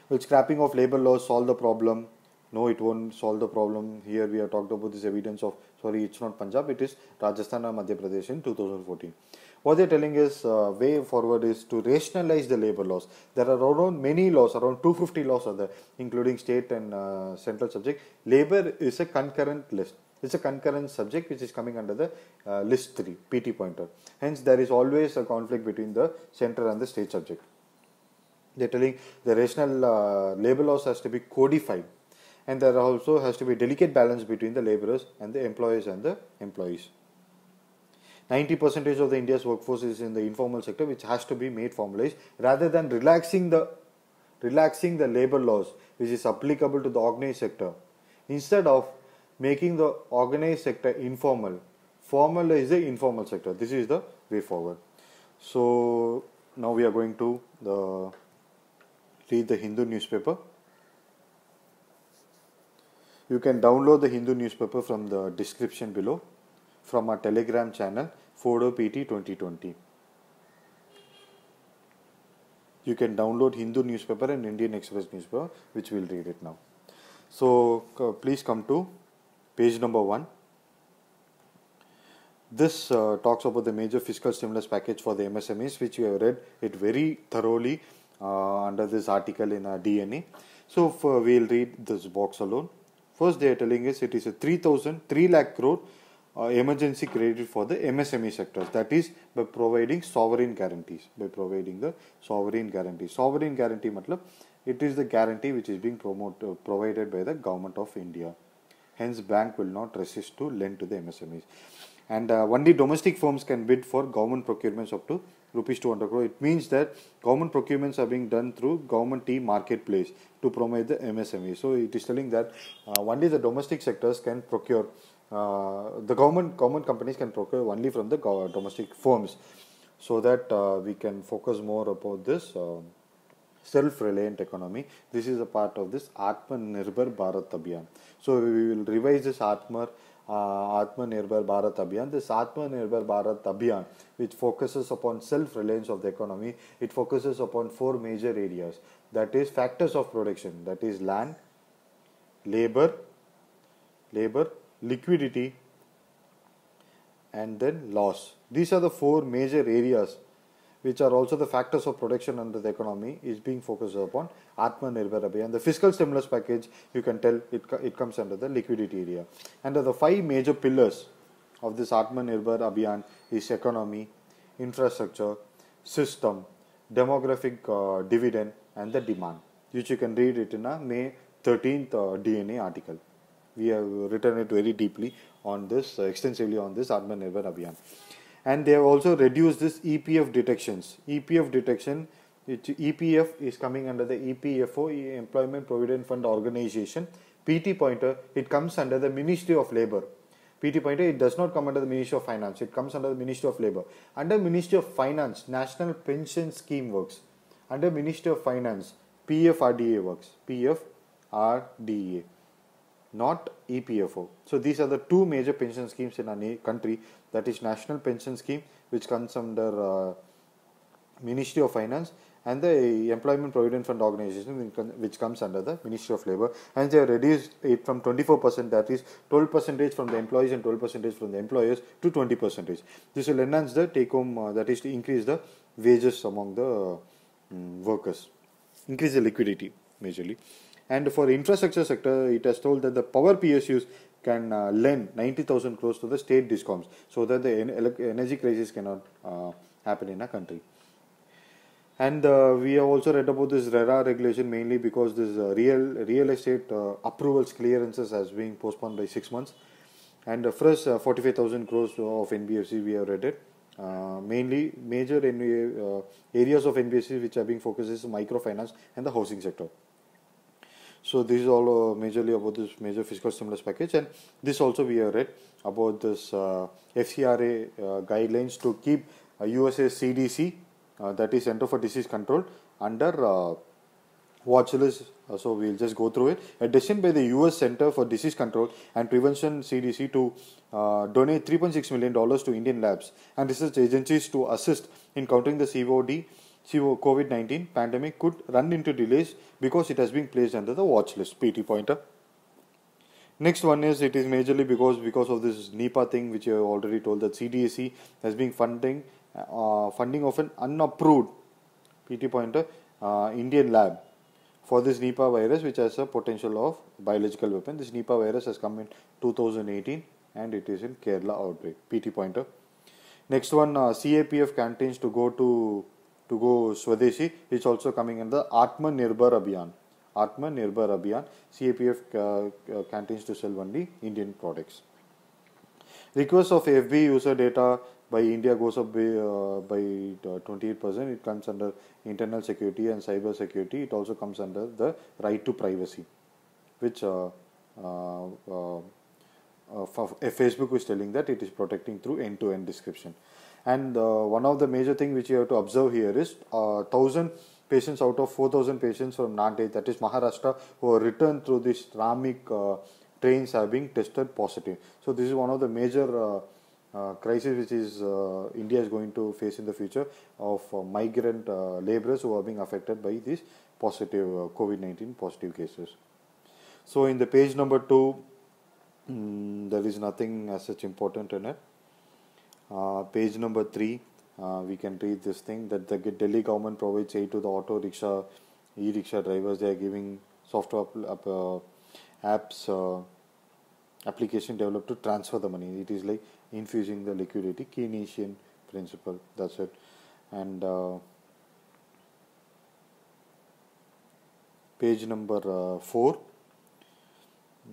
Will scrapping of labor laws solve the problem? No, it won't solve the problem. Here we have talked about this evidence of, sorry, it's not Punjab, it is Rajasthan and Madhya Pradesh in 2014 what they're telling is uh, way forward is to rationalize the labor laws. There are around many laws, around 250 laws are there, including state and uh, central subject. Labor is a concurrent list. It's a concurrent subject which is coming under the uh, list 3, PT pointer. Hence, there is always a conflict between the central and the state subject. They're telling the rational uh, labor laws has to be codified and there also has to be delicate balance between the laborers and the employers and the employees. 90 percentage of the India's workforce is in the informal sector, which has to be made formalized rather than relaxing the relaxing the labor laws which is applicable to the organized sector instead of making the organized sector informal formalize the informal sector this is the way forward so now we are going to the read the hindu newspaper you can download the hindu newspaper from the description below from our telegram channel FODOPT 2020. You can download Hindu newspaper and Indian Express newspaper which we will read it now. So uh, please come to page number 1. This uh, talks about the major fiscal stimulus package for the MSMEs which you have read it very thoroughly uh, under this article in our DNA. So uh, we'll read this box alone. First they are telling us it is a 3000 3 lakh crore uh, emergency credit for the MSME sectors. That is by providing sovereign guarantees. By providing the sovereign guarantee. Sovereign guarantee matlab it is the guarantee which is being promoted uh, provided by the government of India. Hence, bank will not resist to lend to the MSMEs. And uh, only domestic firms can bid for government procurements up to rupees 200 crore. It means that government procurements are being done through government T marketplace to promote the MSME. So it is telling that uh, only the domestic sectors can procure uh, the government common companies can procure only from the domestic firms so that uh, we can focus more about this uh, self-reliant economy. This is a part of this Atmanirbhar Bharat Abhiyan. So we will revise this Atmar, uh, Atmanirbhar Bharat Abhiyan. This Atmanirbhar Bharat Abhiyan, which focuses upon self-reliance of the economy, it focuses upon four major areas. That is factors of production. That is land, labor, labor, liquidity and then loss. These are the four major areas which are also the factors of protection under the economy is being focused upon Atmanirbhar Abhiyan. The fiscal stimulus package, you can tell it, it comes under the liquidity area. Under the five major pillars of this Atmanirbhar Abhiyan is economy, infrastructure, system, demographic uh, dividend and the demand which you can read it in a May 13th uh, DNA article we have written it very deeply on this, uh, extensively on this Atmanirbhar Abhiyan. And they have also reduced this EPF detections. EPF detection, EPF is coming under the EPFO, Employment Provident Fund Organization. PT pointer, it comes under the Ministry of Labour. PT pointer, it does not come under the Ministry of Finance, it comes under the Ministry of Labour. Under Ministry of Finance, National Pension Scheme works. Under Ministry of Finance, PFRDA works. PFRDA not EPFO. So these are the two major pension schemes in our country. That is National Pension Scheme, which comes under uh, Ministry of Finance, and the Employment Provident Fund Organization, which comes under the Ministry of Labour. And they have reduced it from 24%, that is 12 percentage from the employees and 12 percentage from the employers, to 20 percentage. This will enhance the take-home, uh, that is to increase the wages among the uh, workers, increase the liquidity majorly. And for the infrastructure sector, it has told that the power PSUs can uh, lend 90,000 crores to the state discoms so that the energy crisis cannot uh, happen in a country. And uh, we have also read about this RERA regulation mainly because this uh, real real estate uh, approvals clearances has been postponed by six months. And uh, first 45,000 crores of NBFC we have read it. mainly major NBA, areas of NBFC which are being focused is microfinance and the housing sector. So this is all uh, majorly about this major fiscal stimulus package and this also we have read about this uh, FCRA uh, guidelines to keep USA CDC that is Center for Disease Control under watch list so we'll just go through it a decision by the us center for disease control and prevention cdc to uh, donate 3.6 million dollars to indian labs and research agencies to assist in countering the cod COVID-19 pandemic could run into delays because it has been placed under the watch list, PT pointer. Next one is it is majorly because because of this NEPA thing which I already told that CDAC has been funding uh, funding of an unapproved PT pointer uh, Indian lab for this Nipah virus which has a potential of biological weapon. This Nipah virus has come in 2018 and it is in Kerala outbreak. PT pointer. Next one uh, CAPF contains to go to to go Swadeshi is also coming in the Atmanirbhar Abhiyan. Atmanirbhar Abhiyan, CAPF uh, uh, continues to sell only Indian products. Request of FB user data by India goes up by, uh, by 28%. Uh, it comes under internal security and cyber security. It also comes under the right to privacy, which uh, uh, Facebook is telling that it is protecting through end to end description. And uh, one of the major thing which you have to observe here is uh, thousand patients out of 4000 patients from Nanded, that is Maharashtra, who are returned through this Ramic uh, trains are being tested positive. So, this is one of the major uh, uh, crisis which is uh, India is going to face in the future of migrant laborers who are being affected by these positive COVID 19 positive cases. So, in the page number 2, um, there is nothing as such important in it. Uh, page number 3, uh, we can read this thing that the Delhi government provides aid to the auto rickshaw, e rickshaw drivers. They are giving software up, uh, apps uh, application developed to transfer the money. It is like infusing the liquidity, Keynesian principle. That's it. And uh, page number 4,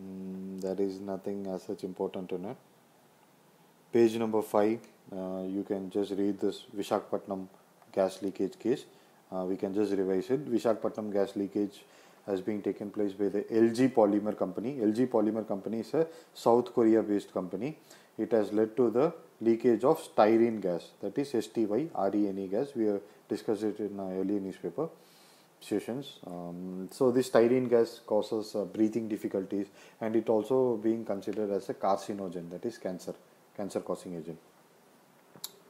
mm, nothing as such important in it page number 5 uh, you can just read this Vishakhapatnam gas leakage case uh, we can just revise it Vishakhapatnam gas leakage has been taken place by the LG polymer company LG polymer company is a South Korea based company it has led to the leakage of styrene gas that is STY RENE gas we have discussed it in our earlier newspaper sessions um, so this styrene gas causes uh, breathing difficulties and it also being considered as a carcinogen that is cancer cancer causing agent.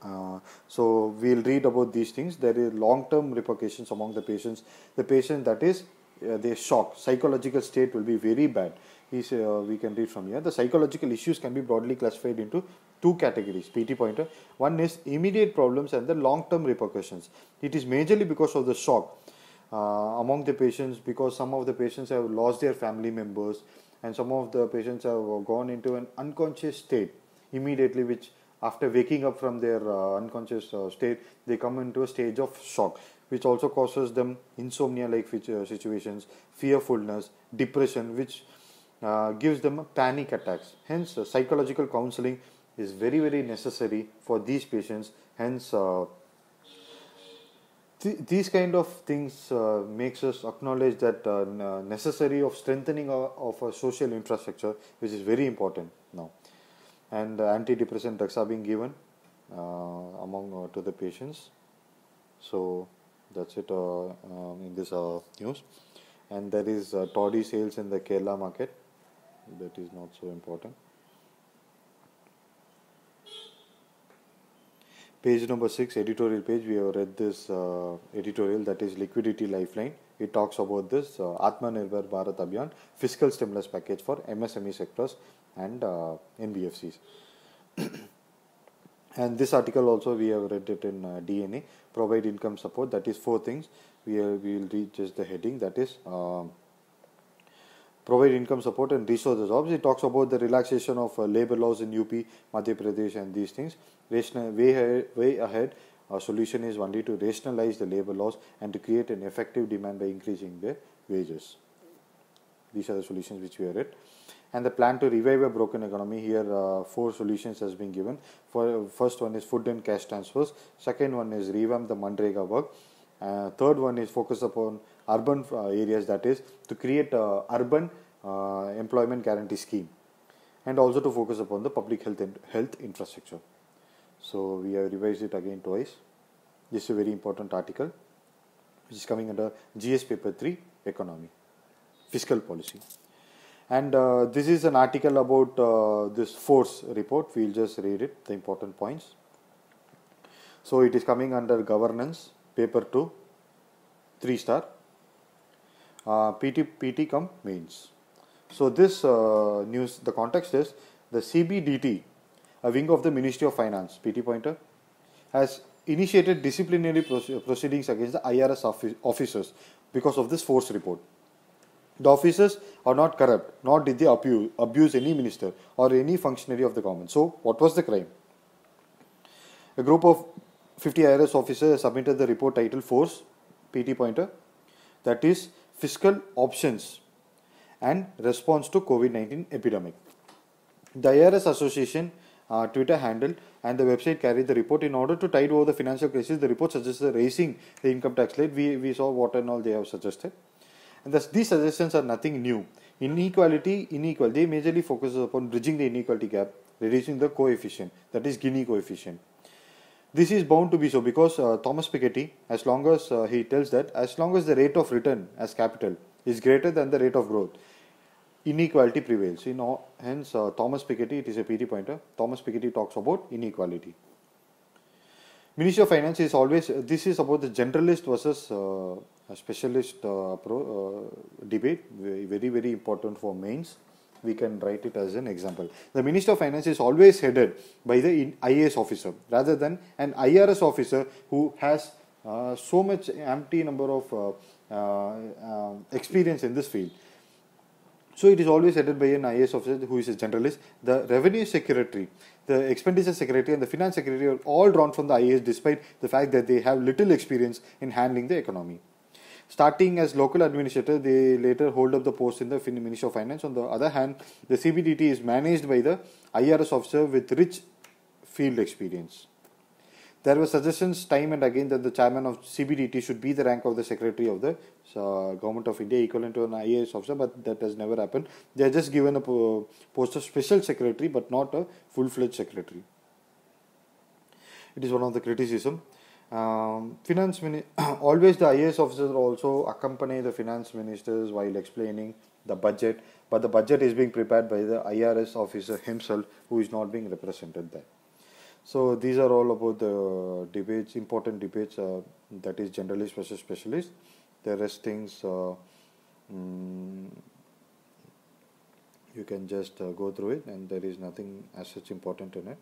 Uh, so we'll read about these things. There is long-term repercussions among the patients. The patient that is uh, shock psychological state will be very bad. Is uh, we can read from here. The psychological issues can be broadly classified into two categories. PT pointer. One is immediate problems and the long-term repercussions. It is majorly because of the shock uh, among the patients because some of the patients have lost their family members and some of the patients have gone into an unconscious state immediately which after waking up from their uh, unconscious uh, state they come into a stage of shock which also causes them insomnia like uh, situations fearfulness depression which uh, gives them panic attacks hence uh, psychological counseling is very very necessary for these patients hence these kind of things uh, makes us acknowledge that uh, necessary of strengthening of, of a social infrastructure which is very important now and antidepressant drugs are being given uh, among uh, to the patients. So that's it uh, um, in this news. And there is toddy sales in the Kerala market. That is not so important. page number 6 editorial page we have read this uh, editorial that is liquidity lifeline he talks about this uh, Atmanirbhar Bharat Abhiyan fiscal stimulus package for MSME sectors and uh, NBFCs. and this article also we have read it in uh, DNA. Provide income support. That is four things. We we will read just the heading. That is. Uh, provide income support and resources. Obviously, talks about the relaxation of uh, labor laws in UP, Madhya Pradesh, and these things. Way ahead, way ahead our solution is only to rationalize the labor laws and to create an effective demand by increasing the wages. These are the solutions which we are at and the plan to revive a broken economy. Here, uh, four solutions has been given. For first one is food and cash transfers. Second one is revamp the Mandrega work. Uh, third one is focus upon urban uh, areas, that is to create a urban uh, employment guarantee scheme, and also to focus upon the public health and health infrastructure. So we have revised it again twice. This is a very important article which is coming under GS paper 3 economy, fiscal policy. And uh, this is an article about uh, this force report. We'll just read it, the important points. So it is coming under governance, paper 2, 3 star, uh, PT, PT cum means So this uh, news, the context is the CBDT, a wing of the Ministry of Finance, PT pointer, has initiated disciplinary proceedings against the IRS officers because of this force report. The officers are not corrupt, nor did they abuse, abuse any minister or any functionary of the government. So, what was the crime? A group of 50 IRS officers submitted the report titled Force, PT pointer, that is Fiscal Options and Response to COVID 19 Epidemic. The IRS Association uh, Twitter handle and the website carried the report. In order to tide over the financial crisis, the report suggested raising the income tax rate. We, we saw what and all they have suggested. And thus, these suggestions are nothing new. Inequality, inequality, they majorly focuses upon bridging the inequality gap, reducing the coefficient, that is Gini coefficient. This is bound to be so because uh, Thomas Piketty, as long as uh, he tells that, as long as the rate of return as capital is greater than the rate of growth, inequality prevails. In hence, uh, Thomas Piketty, it is a PD pointer, Thomas Piketty talks about inequality. Ministry of Finance is always, uh, this is about the generalist versus uh, specialist uh, pro, uh, debate, very, very important for mains. We can write it as an example. The Minister of Finance is always headed by the IAS officer rather than an IRS officer who has so much empty number of experience in this field. So it is always headed by an IAS officer who is a generalist. The revenue secretary, the expenditure secretary, and the finance secretary are all drawn from the IAS despite the fact that they have little experience in handling the economy. Starting as local administrator, they later hold up the post in the Ministry of Finance. On the other hand, the CBDT is managed by the IRS officer with rich field experience. There were suggestions time and again that the chairman of CBDT should be the rank of the secretary of the uh, government of India, equivalent to an IAS officer, but that has never happened. They are just given a post of special secretary, but not a full-fledged secretary. It is one of the criticism. Um, finance always the IAS officers also accompany the finance ministers while explaining the budget, but the budget is being prepared by the IRS officer himself, who is not being represented there. So these are all about the debates, important debates uh, that is generalist versus specialist. The rest things uh, mm, you can just uh, go through it and there is nothing as such important in it.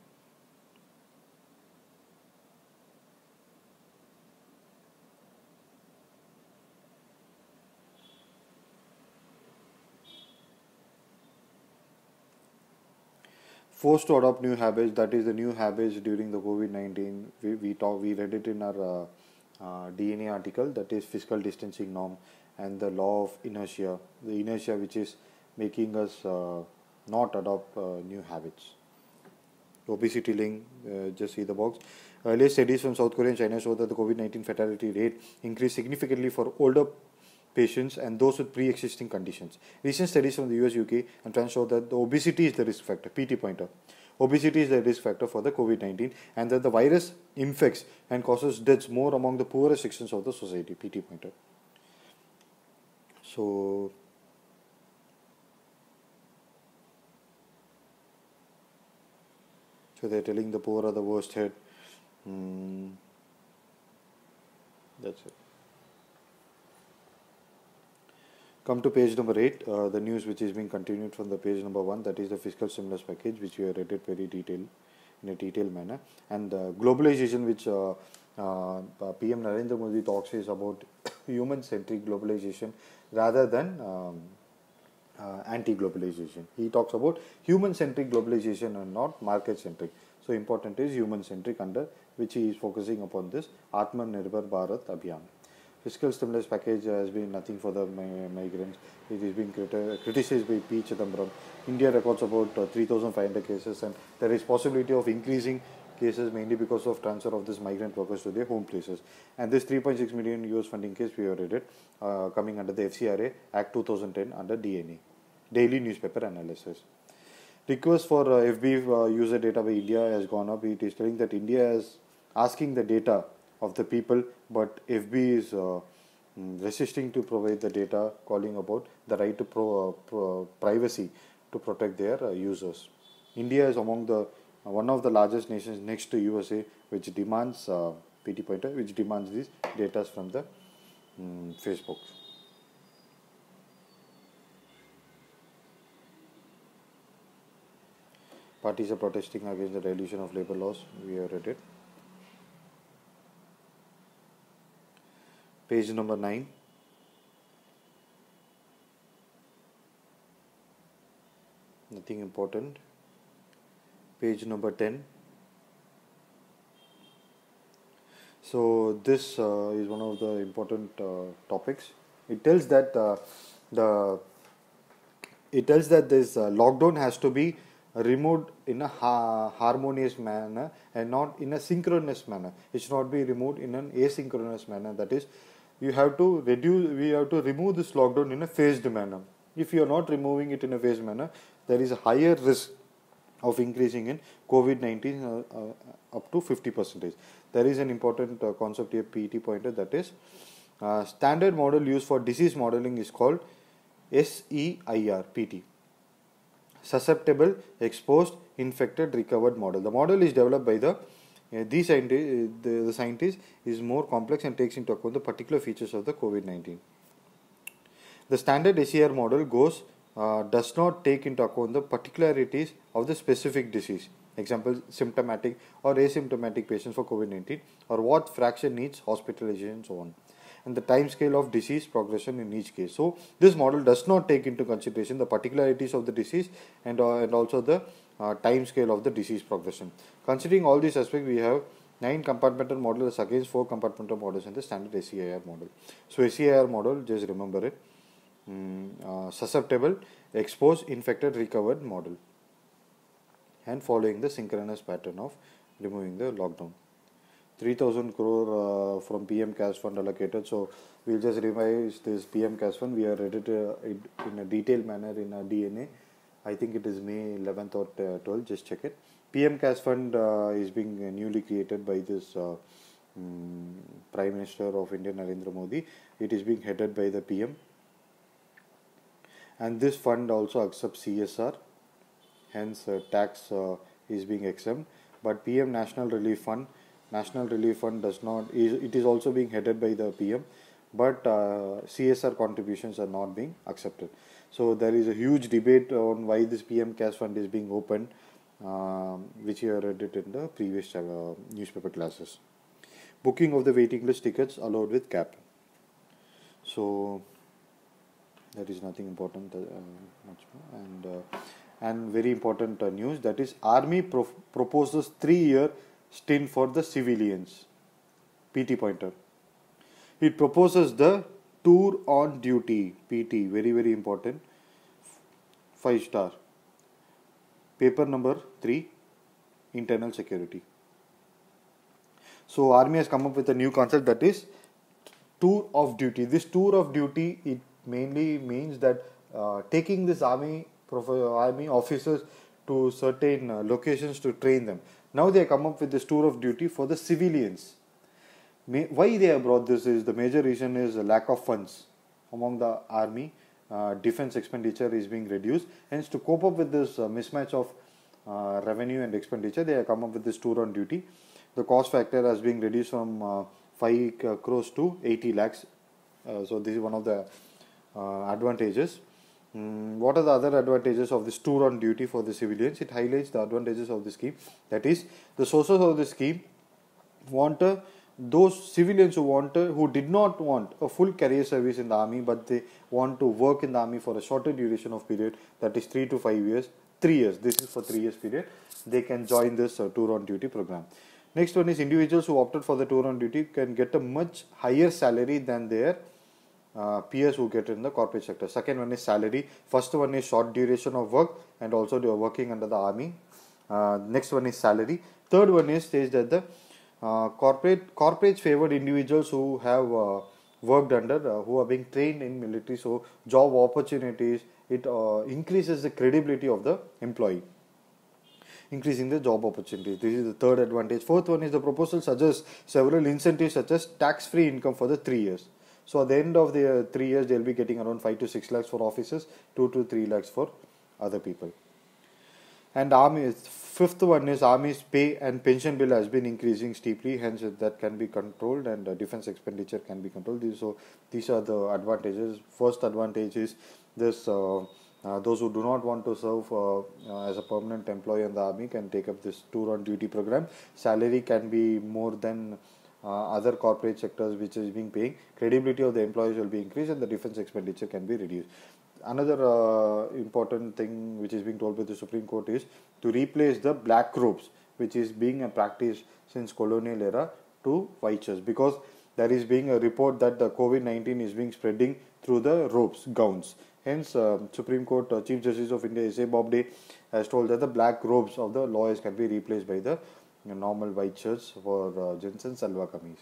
forced to adopt new habits that is the new habits during the covid-19 we, we talk we read it in our uh, uh, dna article that is physical distancing norm and the law of inertia the inertia which is making us uh, not adopt uh, new habits obesity link uh, just see the box earlier studies from south korea and china show that the covid-19 fatality rate increased significantly for older patients and those with pre-existing conditions. Recent studies from the US, UK and France show that the obesity is the risk factor, PT pointer. Obesity is the risk factor for the COVID-19 and that the virus infects and causes deaths more among the poorest sections of the society, PT pointer. So, so they're telling the poor are the worst hit. Mm, that's it. Come to page number 8, uh, the news which is being continued from the page number 1, that is the fiscal stimulus package which we have read it very detailed in a detailed manner and the globalization which uh, uh, uh PM Narendra Modi talks is about human-centric globalization rather than um, uh, anti-globalization. He talks about human-centric globalization and not market-centric. So important is human-centric under which he is focusing upon this Atmanirbhar Bharat Abhiyan fiscal stimulus package has been nothing for the migrants. It is being criticized by P. Chidambaram. India records about uh, 3,500 cases and there is possibility of increasing cases mainly because of transfer of these migrant workers to their home places. And this 3.6 million US funding case we already did uh, coming under the FCRA Act 2010 under DNA, Daily Newspaper Analysis. Request for uh, FB uh, user data by India has gone up. It is telling that India is asking the data of the people but FB is uh, mm, resisting to provide the data calling about the right to pro, uh, pro privacy to protect their uh, users. India is among the uh, one of the largest nations next to USA which demands PT pointer which demands these data from the um, Facebook. Parties are protesting against the dilution of labor laws. We have read it. page number 9 nothing important page number 10 so this uh, is one of the important uh, topics it tells that uh, the it tells that this uh, lockdown has to be removed in a ha harmonious manner and not in a synchronous manner it should not be removed in an asynchronous manner that is you have to reduce we have to remove this lockdown in a phased manner if you are not removing it in a phased manner there is a higher risk of increasing in covid-19 uh, uh, up to 50 percentage there is an important uh, concept here pet pointer that is uh, standard model used for disease modeling is called seir pt susceptible exposed infected recovered model the model is developed by the uh, the, the, the scientist is more complex and takes into account the particular features of the COVID-19. The standard ACR model goes uh, does not take into account the particularities of the specific disease. Example, symptomatic or asymptomatic patients for COVID-19 or what fraction needs hospitalization and so on and the time scale of disease progression in each case. So this model does not take into consideration the particularities of the disease and, uh, and also the uh, time scale of the disease progression. Considering all these aspects, we have 9 compartmental models against 4 compartmental models in the standard SEIR model. So, SEIR model, just remember it, um, uh, susceptible, exposed, infected, recovered model and following the synchronous pattern of removing the lockdown. 3000 crore uh, from PM cash fund allocated. So, we will just revise this PM cash fund. We are read it uh, in a detailed manner in our DNA I think it is May 11th or 12th. Just check it. PM Cash Fund uh, is being newly created by this um, Prime Minister of India Narendra Modi. It is being headed by the PM, and this fund also accepts CSR, hence uh, tax is being exempt. But PM National Relief Fund National Relief Fund does not is it is also being headed by the PM, but uh, CSR contributions are not being accepted. So there is a huge debate on why this PM cash fund is being opened, um, which you read it in the previous uh, newspaper classes. Booking of the waiting list tickets allowed with cap. So that is nothing important uh, much more. and uh, and very important uh, news that is army proposes three year stint for the civilians. PT pointer. It proposes the tour on duty pt very very important 5 star paper number 3 internal security so army has come up with a new concept that is tour of duty this tour of duty it mainly means that uh, taking this army army officers to certain uh, locations to train them now they come up with this tour of duty for the civilians why they have brought this is the major reason is lack of funds among the army. Uh, defense expenditure is being reduced. Hence, to cope up with this uh, mismatch of uh, revenue and expenditure, they have come up with this tour on duty. The cost factor has been reduced from uh, 5 uh, crores to 80 lakhs. Uh, so, this is one of the advantages. Mm, what are the other advantages of this tour on duty for the civilians? It highlights the advantages of the scheme. That is, the sources of the scheme want a those civilians who wanted, who did not want a full career service in the army but they want to work in the army for a shorter duration of period that is 3 to 5 years 3 years this is for 3 years period they can join this uh, tour on duty program next one is individuals who opted for the tour on duty can get a much higher salary than their uh, peers who get in the corporate sector second one is salary first one is short duration of work and also they are working under the army uh, next one is salary third one is stage that the uh, corporate corporates favored individuals who have uh, worked under uh, who are being trained in military so job opportunities it uh, increases the credibility of the employee increasing the job opportunities this is the third advantage fourth one is the proposal suggests several incentives such as tax free income for the 3 years so at the end of the 3 years they'll be getting around 5 to 6 lakhs for officers 2 to 3 lakhs for other people and army fifth one is army's pay and pension bill has been increasing steeply hence that can be controlled and uh, defense expenditure can be controlled so these are the advantages first advantage is this uh, uh, those who do not want to serve uh, uh as a permanent employee in the army can take up this tour on duty program salary can be more than uh, other corporate sectors which is being paying credibility of the employees will be increased and the defense expenditure can be reduced another uh, important thing which is being told by the Supreme Court is to replace the black robes, which is being a practice since colonial era, to white shirts because there is being a report that the COVID-19 is being spreading through the robes, gowns. Hence, uh, Supreme Court uh, Chief Justice of India S.A. Bobde has told that the black robes of the lawyers can be replaced by the you know, normal white shirts for uh, gents and salwa kameez.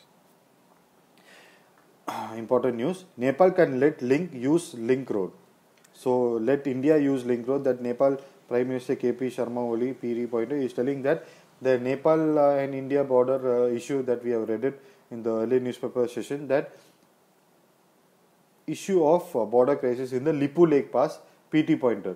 Important news: Nepal can let Link use Link Road. So let India use link road that Nepal Prime Minister KP Sharma Oli Piri Pointer is telling that the Nepal uh, and India border uh, issue that we have read it in the early newspaper session that issue of uh, border crisis in the Lipu Lake Pass PT Pointer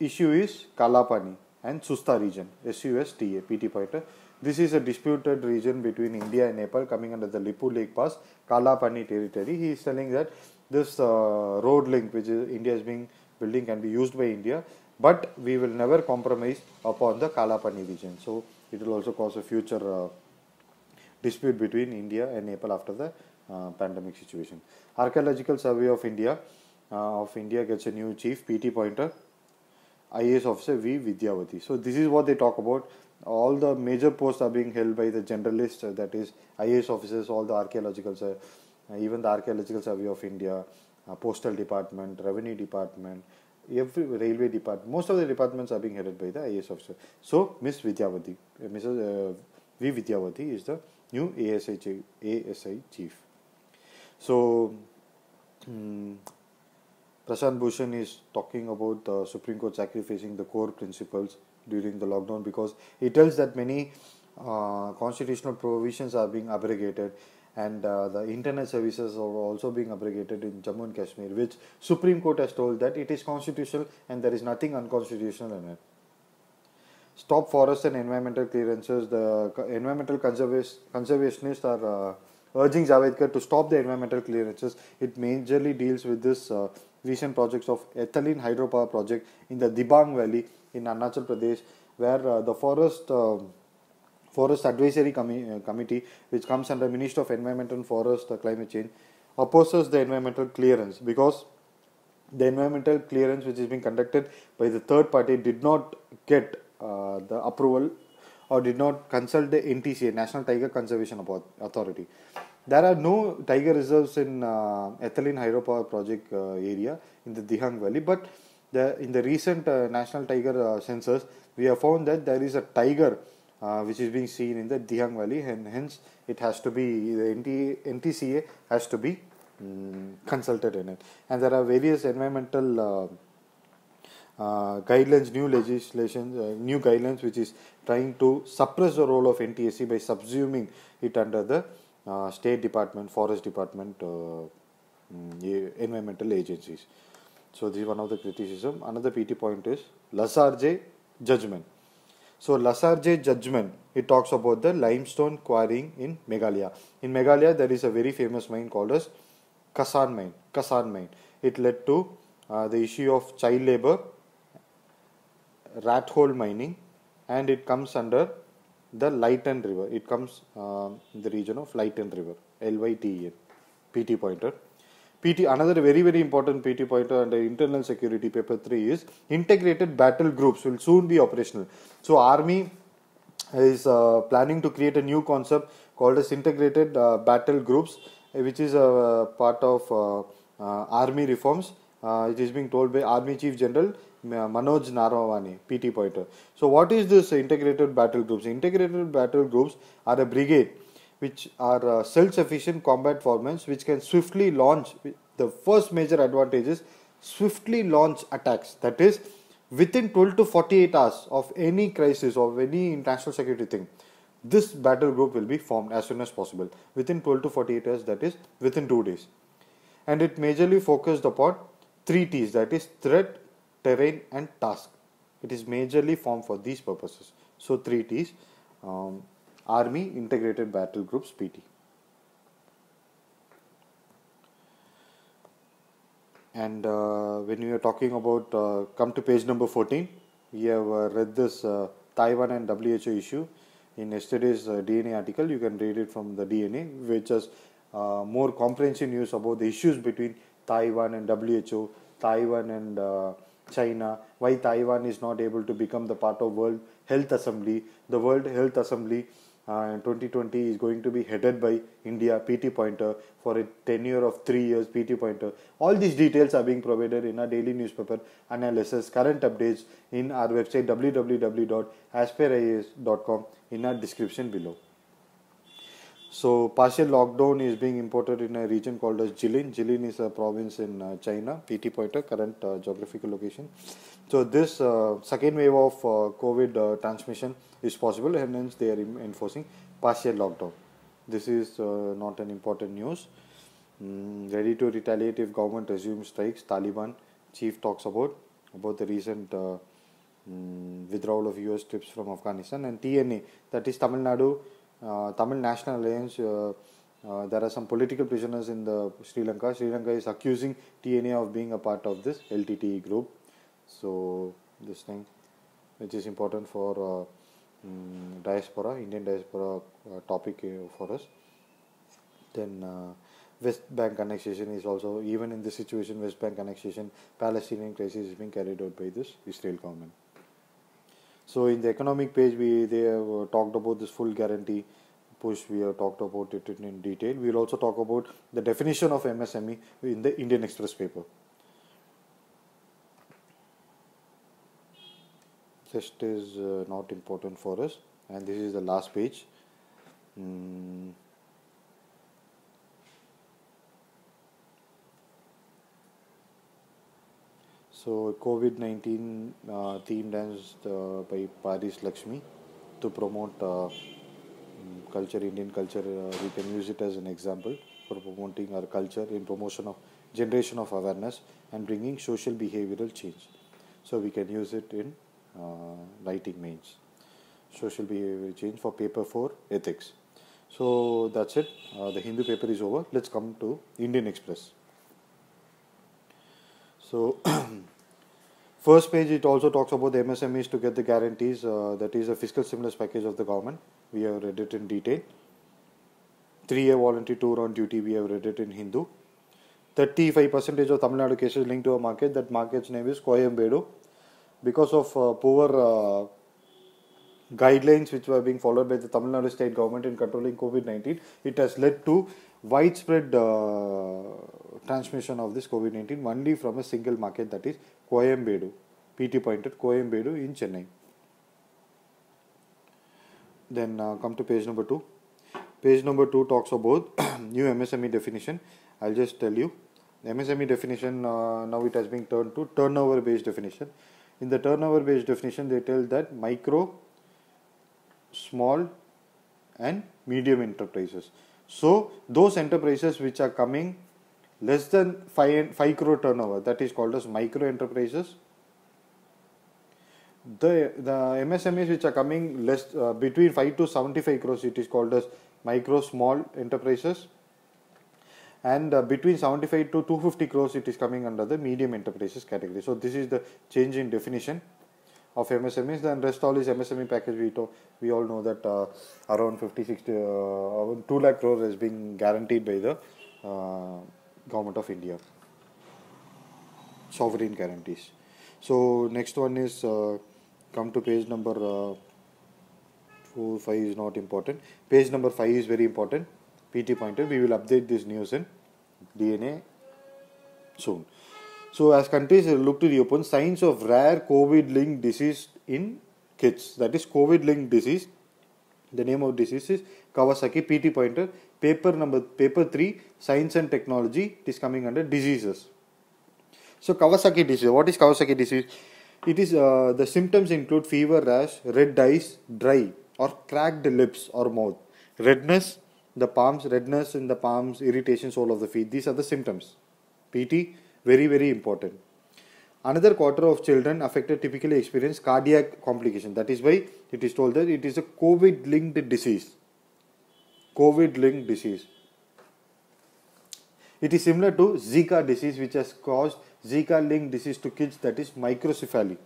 issue is Kalapani and Susta region SUSTA PT Pointer this is a disputed region between India and Nepal coming under the Lipu Lake Pass Kalapani territory he is telling that this uh, road link which is India is being building can be used by India but we will never compromise upon the Kalapani region. So it will also cause a future uh, dispute between India and Nepal after the uh, pandemic situation. Archaeological Survey of India uh, of India gets a new chief, PT Pointer, IAS officer V Vidyavati. So this is what they talk about. All the major posts are being held by the generalists, uh, that is IAS officers, all the archaeological survey. Uh, uh, even the Archaeological Survey of India, uh, Postal Department, Revenue Department, every railway department, most of the departments are being headed by the IAS officer. So, Miss Vidyavati, uh, Mrs. V. Vidyavati is the new ASI chief. ASI chief. So, um, Prashant Bhushan is talking about the Supreme Court sacrificing the core principles during the lockdown because he tells that many uh, constitutional provisions are being abrogated and uh, the internet services are also being abrogated in Jammu and Kashmir, which Supreme Court has told that it is constitutional and there is nothing unconstitutional in it. Stop forest and environmental clearances. The environmental conservationists are uh, urging Javadkar to stop the environmental clearances. It majorly deals with this uh, recent projects of ethylene hydropower project in the Dibang Valley in Arunachal Pradesh, where uh, the forest um, Forest Advisory Com- uh, Committee, which comes under Ministry of Environment and Forest uh, Climate Change, opposes the environmental clearance because the environmental clearance which is being conducted by the third party did not get uh, the approval or did not consult the NTCA National Tiger Conservation Authority. There are no tiger reserves in uh, ethylene hydropower project uh, area in the Dihang Valley, but the, in the recent uh, National Tiger census, we have found that there is a tiger uh, which is being seen in the Diang Valley, and hence it has to be the NTCA has to be um, consulted in it. And there are various environmental uh, uh, guidelines, new legislation, uh, new guidelines, which is trying to suppress the role of NTSC by subsuming it under the uh, State Department, Forest Department, uh, mm, environmental agencies. So this is one of the criticism. Another PT point is Lasarge judgment. So Lasarje judgment, it talks about the limestone quarrying in Meghalaya. In Meghalaya, there is a very famous mine called as Kasan mine. Kasan mine. It led to uh, the issue of child labor, rat hole mining, and it comes under the Lytton River. It comes uh, in the region of Lytton River, L-Y-T-E-N, PT pointer. PT, another very, very important PT pointer under internal security paper 3 is integrated battle groups will soon be operational. So, Army is uh, planning to create a new concept called as integrated uh, battle groups, uh, which is a uh, part of uh, army reforms. it is being told by Army Chief General Manoj Naravani, PT pointer. So, what is this integrated battle groups? Integrated battle groups are a brigade which are uh, self-sufficient combat formats which can swiftly launch the first major advantage is swiftly launch attacks that is within 12 to 48 hours of any crisis or any international security thing this battle group will be formed as soon as possible within 12 to 48 hours that is within 2 days and it majorly focused upon 3 T's that is threat terrain and task it is majorly formed for these purposes so 3 T's um, Army Integrated Battle Groups PT. And uh, when we are talking about, uh, come to page number 14, we have uh, read this uh, Taiwan and WHO issue in yesterday's uh, DNA article. You can read it from the DNA, which has uh, more comprehensive news about the issues between Taiwan and WHO, Taiwan and China, why Taiwan is not able to become the part of World Health Assembly. The World Health Assembly uh, and 2020 is going to be headed by India PT Pointer for a tenure of three years PT Pointer. All these details are being provided in our daily newspaper analysis, current updates in our website www.aspirais.com in our description below. So partial lockdown is being imported in a region called as Jilin. Jilin is a province in uh, China, PT Pointer, current uh, geographical location. So this uh, second wave of uh, COVID transmission is possible and hence they are enforcing partial lockdown. This is uh, not an important news. Mm, ready to retaliate if government resumes strikes, Taliban chief talks about about the recent uh, mm, withdrawal of US troops from Afghanistan and TNA that is Tamil Nadu uh, Tamil National Alliance uh, uh, there are some political prisoners in the Sri Lanka. Sri Lanka is accusing TNA of being a part of this LTTE group. So this thing, which is important for uh, Mm, diaspora, Indian diaspora uh, topic uh, for us. Then uh, West Bank annexation is also even in this situation West Bank annexation Palestinian crisis is being carried out by this Israel government. So in the economic page we they have talked about this full guarantee push we have talked about it in detail. We'll also talk about the definition of MSME in the Indian Express paper. test is uh, not important for us and this is the last page mm. so COVID-19 uh, theme dance uh, by Paris Lakshmi to promote uh, hmm, culture, Indian culture, uh, we can use it as an example for promoting our culture in promotion of generation of awareness and bringing social behavioral change. So we can use it in writing uh, means, So shall will be changed for paper 4 ethics. So that's it. Uh, the Hindu paper is over. Let's come to Indian Express. So first page it also talks about the MSMEs to get the guarantees. Uh, that is a fiscal stimulus package of the government. We have read it in detail. Three-year voluntary tour on duty. We have read it in Hindu. 35 percentage of Tamil Nadu cases linked to a market. That market's name is Koyambedu because of uh, poor uh, guidelines which were being followed by the Tamil Nadu state government in controlling COVID 19, it has led to widespread uh, transmission of this COVID 19 only from a single market that is Coimbedu, PT pointed Coimbedu in Chennai. Then uh, come to page number 2. Page number 2 talks about new MSME definition. I'll just tell you. MSME definition uh, now it has been turned to turnover based definition. In the turnover based definition, they tell that micro, small, and medium enterprises. So, those enterprises which are coming less than 5, 5 crore turnover, that is called as micro enterprises. The, the MSMEs which are coming less uh, between 5 to 75 crores, it is called as micro small enterprises and uh, between 75 to 250 crores it is coming under the medium enterprises category. So this is the change in definition of MSMEs then rest all is MSME package we, to, we all know that uh, around 50 60 uh, 2 lakh crores is being guaranteed by the uh, government of India sovereign guarantees. So next one is uh, come to page number uh, 4 5 is not important page number 5 is very important PT pointer we will update this news in DNA soon. So, as countries look to reopen, signs of rare COVID linked disease in kids, that is, COVID linked disease, the name of disease is Kawasaki PT pointer, paper number paper 3, science and technology, it is coming under diseases. So, Kawasaki disease, what is Kawasaki disease? It is uh, the symptoms include fever, rash, red eyes, dry or cracked lips or mouth, redness, the palms, redness in the palms, irritation, sole of the feet. These are the symptoms. PT, very, very important. Another quarter of children affected typically experience cardiac complication. That is why it is told that it is a COVID linked disease. COVID linked disease. It is similar to Zika disease, which has caused Zika linked disease to kids, that is microcephaly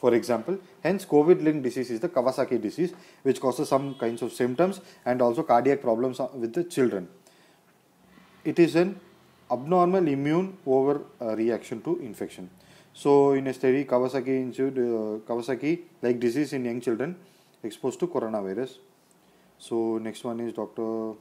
for example. Hence, COVID linked disease is the Kawasaki disease, which causes some kinds of symptoms and also cardiac problems with the children. It is an abnormal immune over uh, reaction to infection. So, in a study, Kawasaki, uh, Kawasaki like disease in young children exposed to coronavirus. So, next one is Dr. Mm,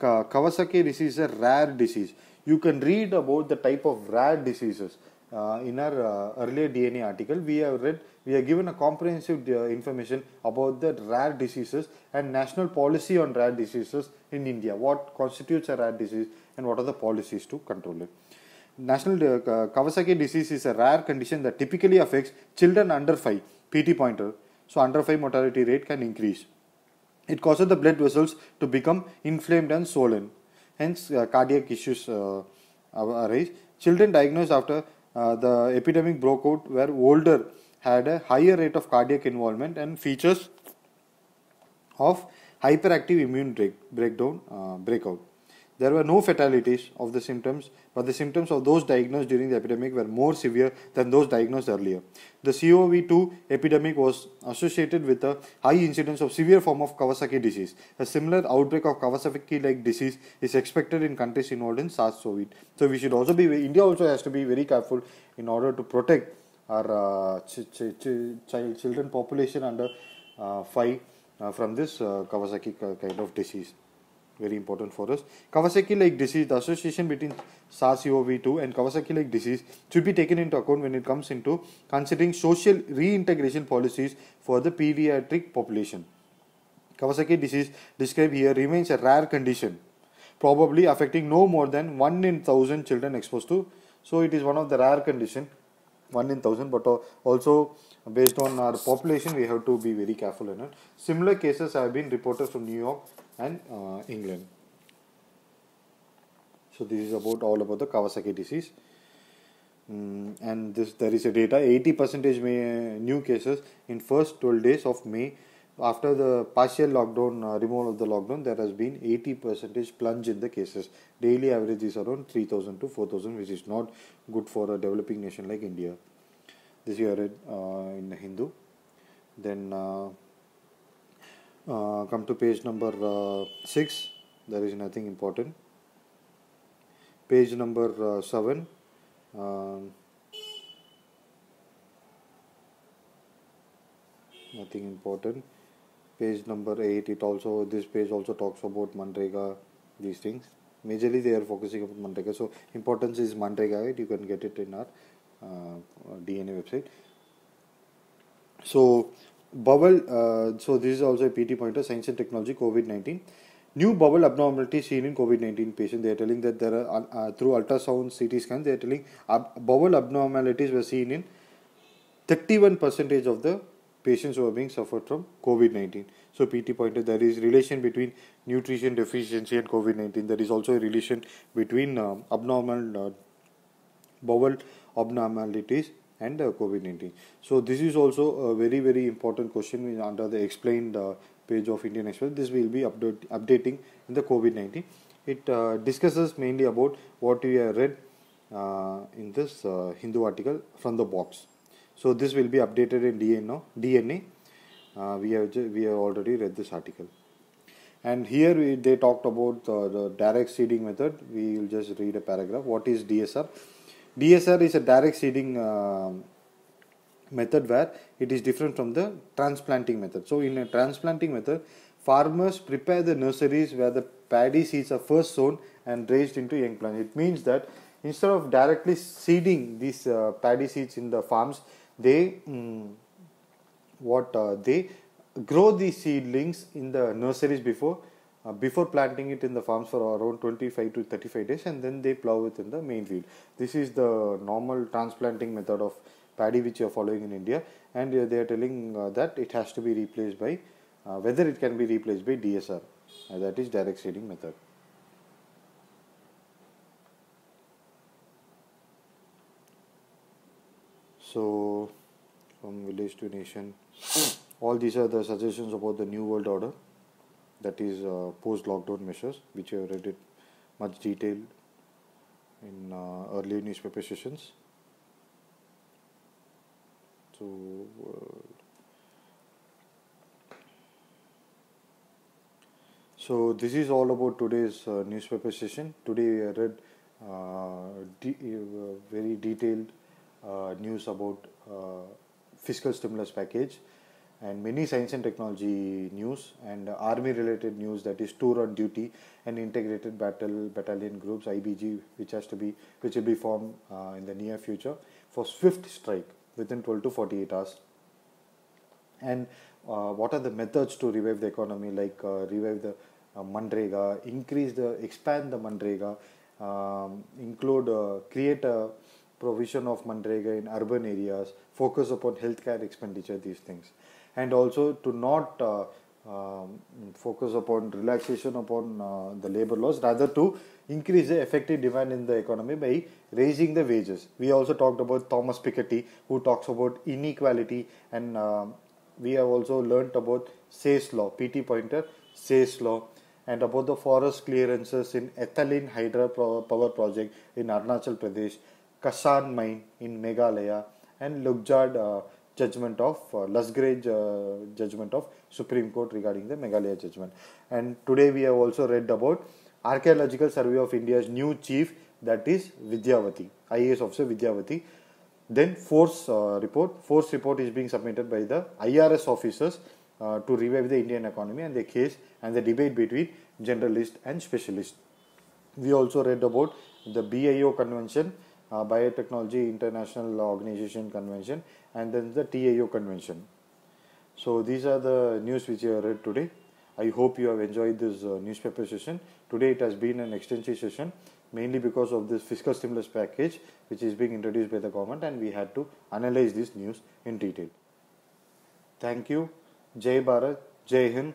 Kawasaki disease is a rare disease. You can read about the type of rare diseases uh, in our uh, earlier DNA article, we have read we have given a comprehensive uh, information about the rare diseases and national policy on rare diseases in India. What constitutes a rare disease and what are the policies to control it. National Kawasaki disease is a rare condition that typically affects children under 5, PT pointer. So, under 5 mortality rate can increase. It causes the blood vessels to become inflamed and swollen. Hence, uh, cardiac issues uh, arise. Children diagnosed after uh, the epidemic broke out where older had a higher rate of cardiac involvement and features of hyperactive immune break, breakdown uh, breakout. There were no fatalities of the symptoms, but the symptoms of those diagnosed during the epidemic were more severe than those diagnosed earlier. The COV2 epidemic was associated with a high incidence of severe form of Kawasaki disease. A similar outbreak of Kawasaki-like disease is expected in countries involved in SARS-CoV. So we should also be India also has to be very careful in order to protect our uh, ch- ch- ch- children population under uh, five uh, from this uh, Kawasaki kind of disease very important for us. Kawasaki like disease, the association between SARS CoV 2 and Kawasaki like disease should be taken into account when it comes into considering social reintegration policies for the pediatric population. Kawasaki disease described here remains a rare condition, probably affecting no more than 1 in 1000 children exposed to. So, it is one of the rare condition 1 in 1000 but uh, also based on our population we have to be very careful in it. Similar cases have been reported from New York, and uh, England. So this is about all about the Kawasaki disease. Mm, and this there is a data 80 percentage new cases in first 12 days of May after the partial lockdown uh, removal of the lockdown there has been 80 percentage plunge in the cases daily average is around 3000 to 4000 which is not good for a developing nation like India this year uh, in the Hindu then uh, uh, come to page number uh, 6 there is nothing important page number uh, 7 um, nothing important page number 8 it also this page also talks about manrega these things majorly they are focusing on manrega so importance is manrega right you can get it in our uh, uh dna website so Bubble. Uh, so this is also a PT pointer, science and technology, COVID-19 new bubble abnormality seen in COVID-19 patient. They are telling that there are uh, uh through ultrasound CT scans. They are telling ab bowel abnormalities were seen in 31 percentage of the patients who are being suffered from COVID-19. So PT pointer. there is relation between nutrition deficiency and COVID-19. There is also a relation between um, abnormal uh, bowel abnormalities and uh, COVID-19. So this is also a very very important question under the explained uh, page of Indian Express. This will be update, updating in the COVID-19. It uh, discusses mainly about what we have read in this Hindu article from the box. So this will be updated in DNA. DNA. Uh, we have we have already read this article and here we, they talked about uh, the direct seeding method we will just read a paragraph what is dsr DSR is a direct seeding uh, method where it is different from the transplanting method. So, in a transplanting method, farmers prepare the nurseries where the paddy seeds are first sown and raised into young plants. It means that instead of directly seeding these uh, paddy seeds in the farms, they um, what uh, they grow the seedlings in the nurseries before uh, before planting it in the farms for around 25 to 35 days and then they plow it in the main field. This is the normal transplanting method of paddy which you are following in India and uh, they are telling uh, that it has to be replaced by uh, whether it can be replaced by DSR uh, that is direct seeding method. So from village to nation all these are the suggestions about the new world order that is uh, post lockdown measures which I have read it much detailed in uh, early newspaper sessions so uh, so this is all about today's uh, newspaper session today I read uh, de uh, very detailed news about fiscal stimulus package and many science and technology news and army related news that is tour on duty and integrated battle battalion groups IBG which has to be which will be formed uh, in the near future for swift strike within 12 to 48 hours and uh, what are the methods to revive the economy like uh, revive the uh, mandrega increase the expand the mandrega um, include uh, create a provision of mandrega in urban areas focus upon healthcare expenditure these things and also to not uh, um, focus upon relaxation upon uh, the labor laws rather to increase the effective demand in the economy by raising the wages we also talked about thomas piketty who talks about inequality and uh, we have also learnt about Say's law pt pointer Say's law and about the forest clearances in ethylene hydro power project in arunachal pradesh kasan mine in meghalaya and lukjad uh, judgment of uh, Lusgrave uh, judgment of Supreme Court regarding the Meghalaya judgment. And today we have also read about Archaeological Survey of India's new chief that is Vidyavati, IAS officer Vidyavati. Then force uh, report, force report is being submitted by the IRS officers uh, to revive the Indian economy and the case and the debate between generalist and specialist. We also read about the BIO convention uh, Biotechnology International Organization Convention and then the TAO Convention. So these are the news which I read today. I hope you have enjoyed this uh, newspaper session. Today it has been an extensive session mainly because of this fiscal stimulus package which is being introduced by the government and we had to analyze this news in detail. Thank you. Jai Bharat, Jai Hind.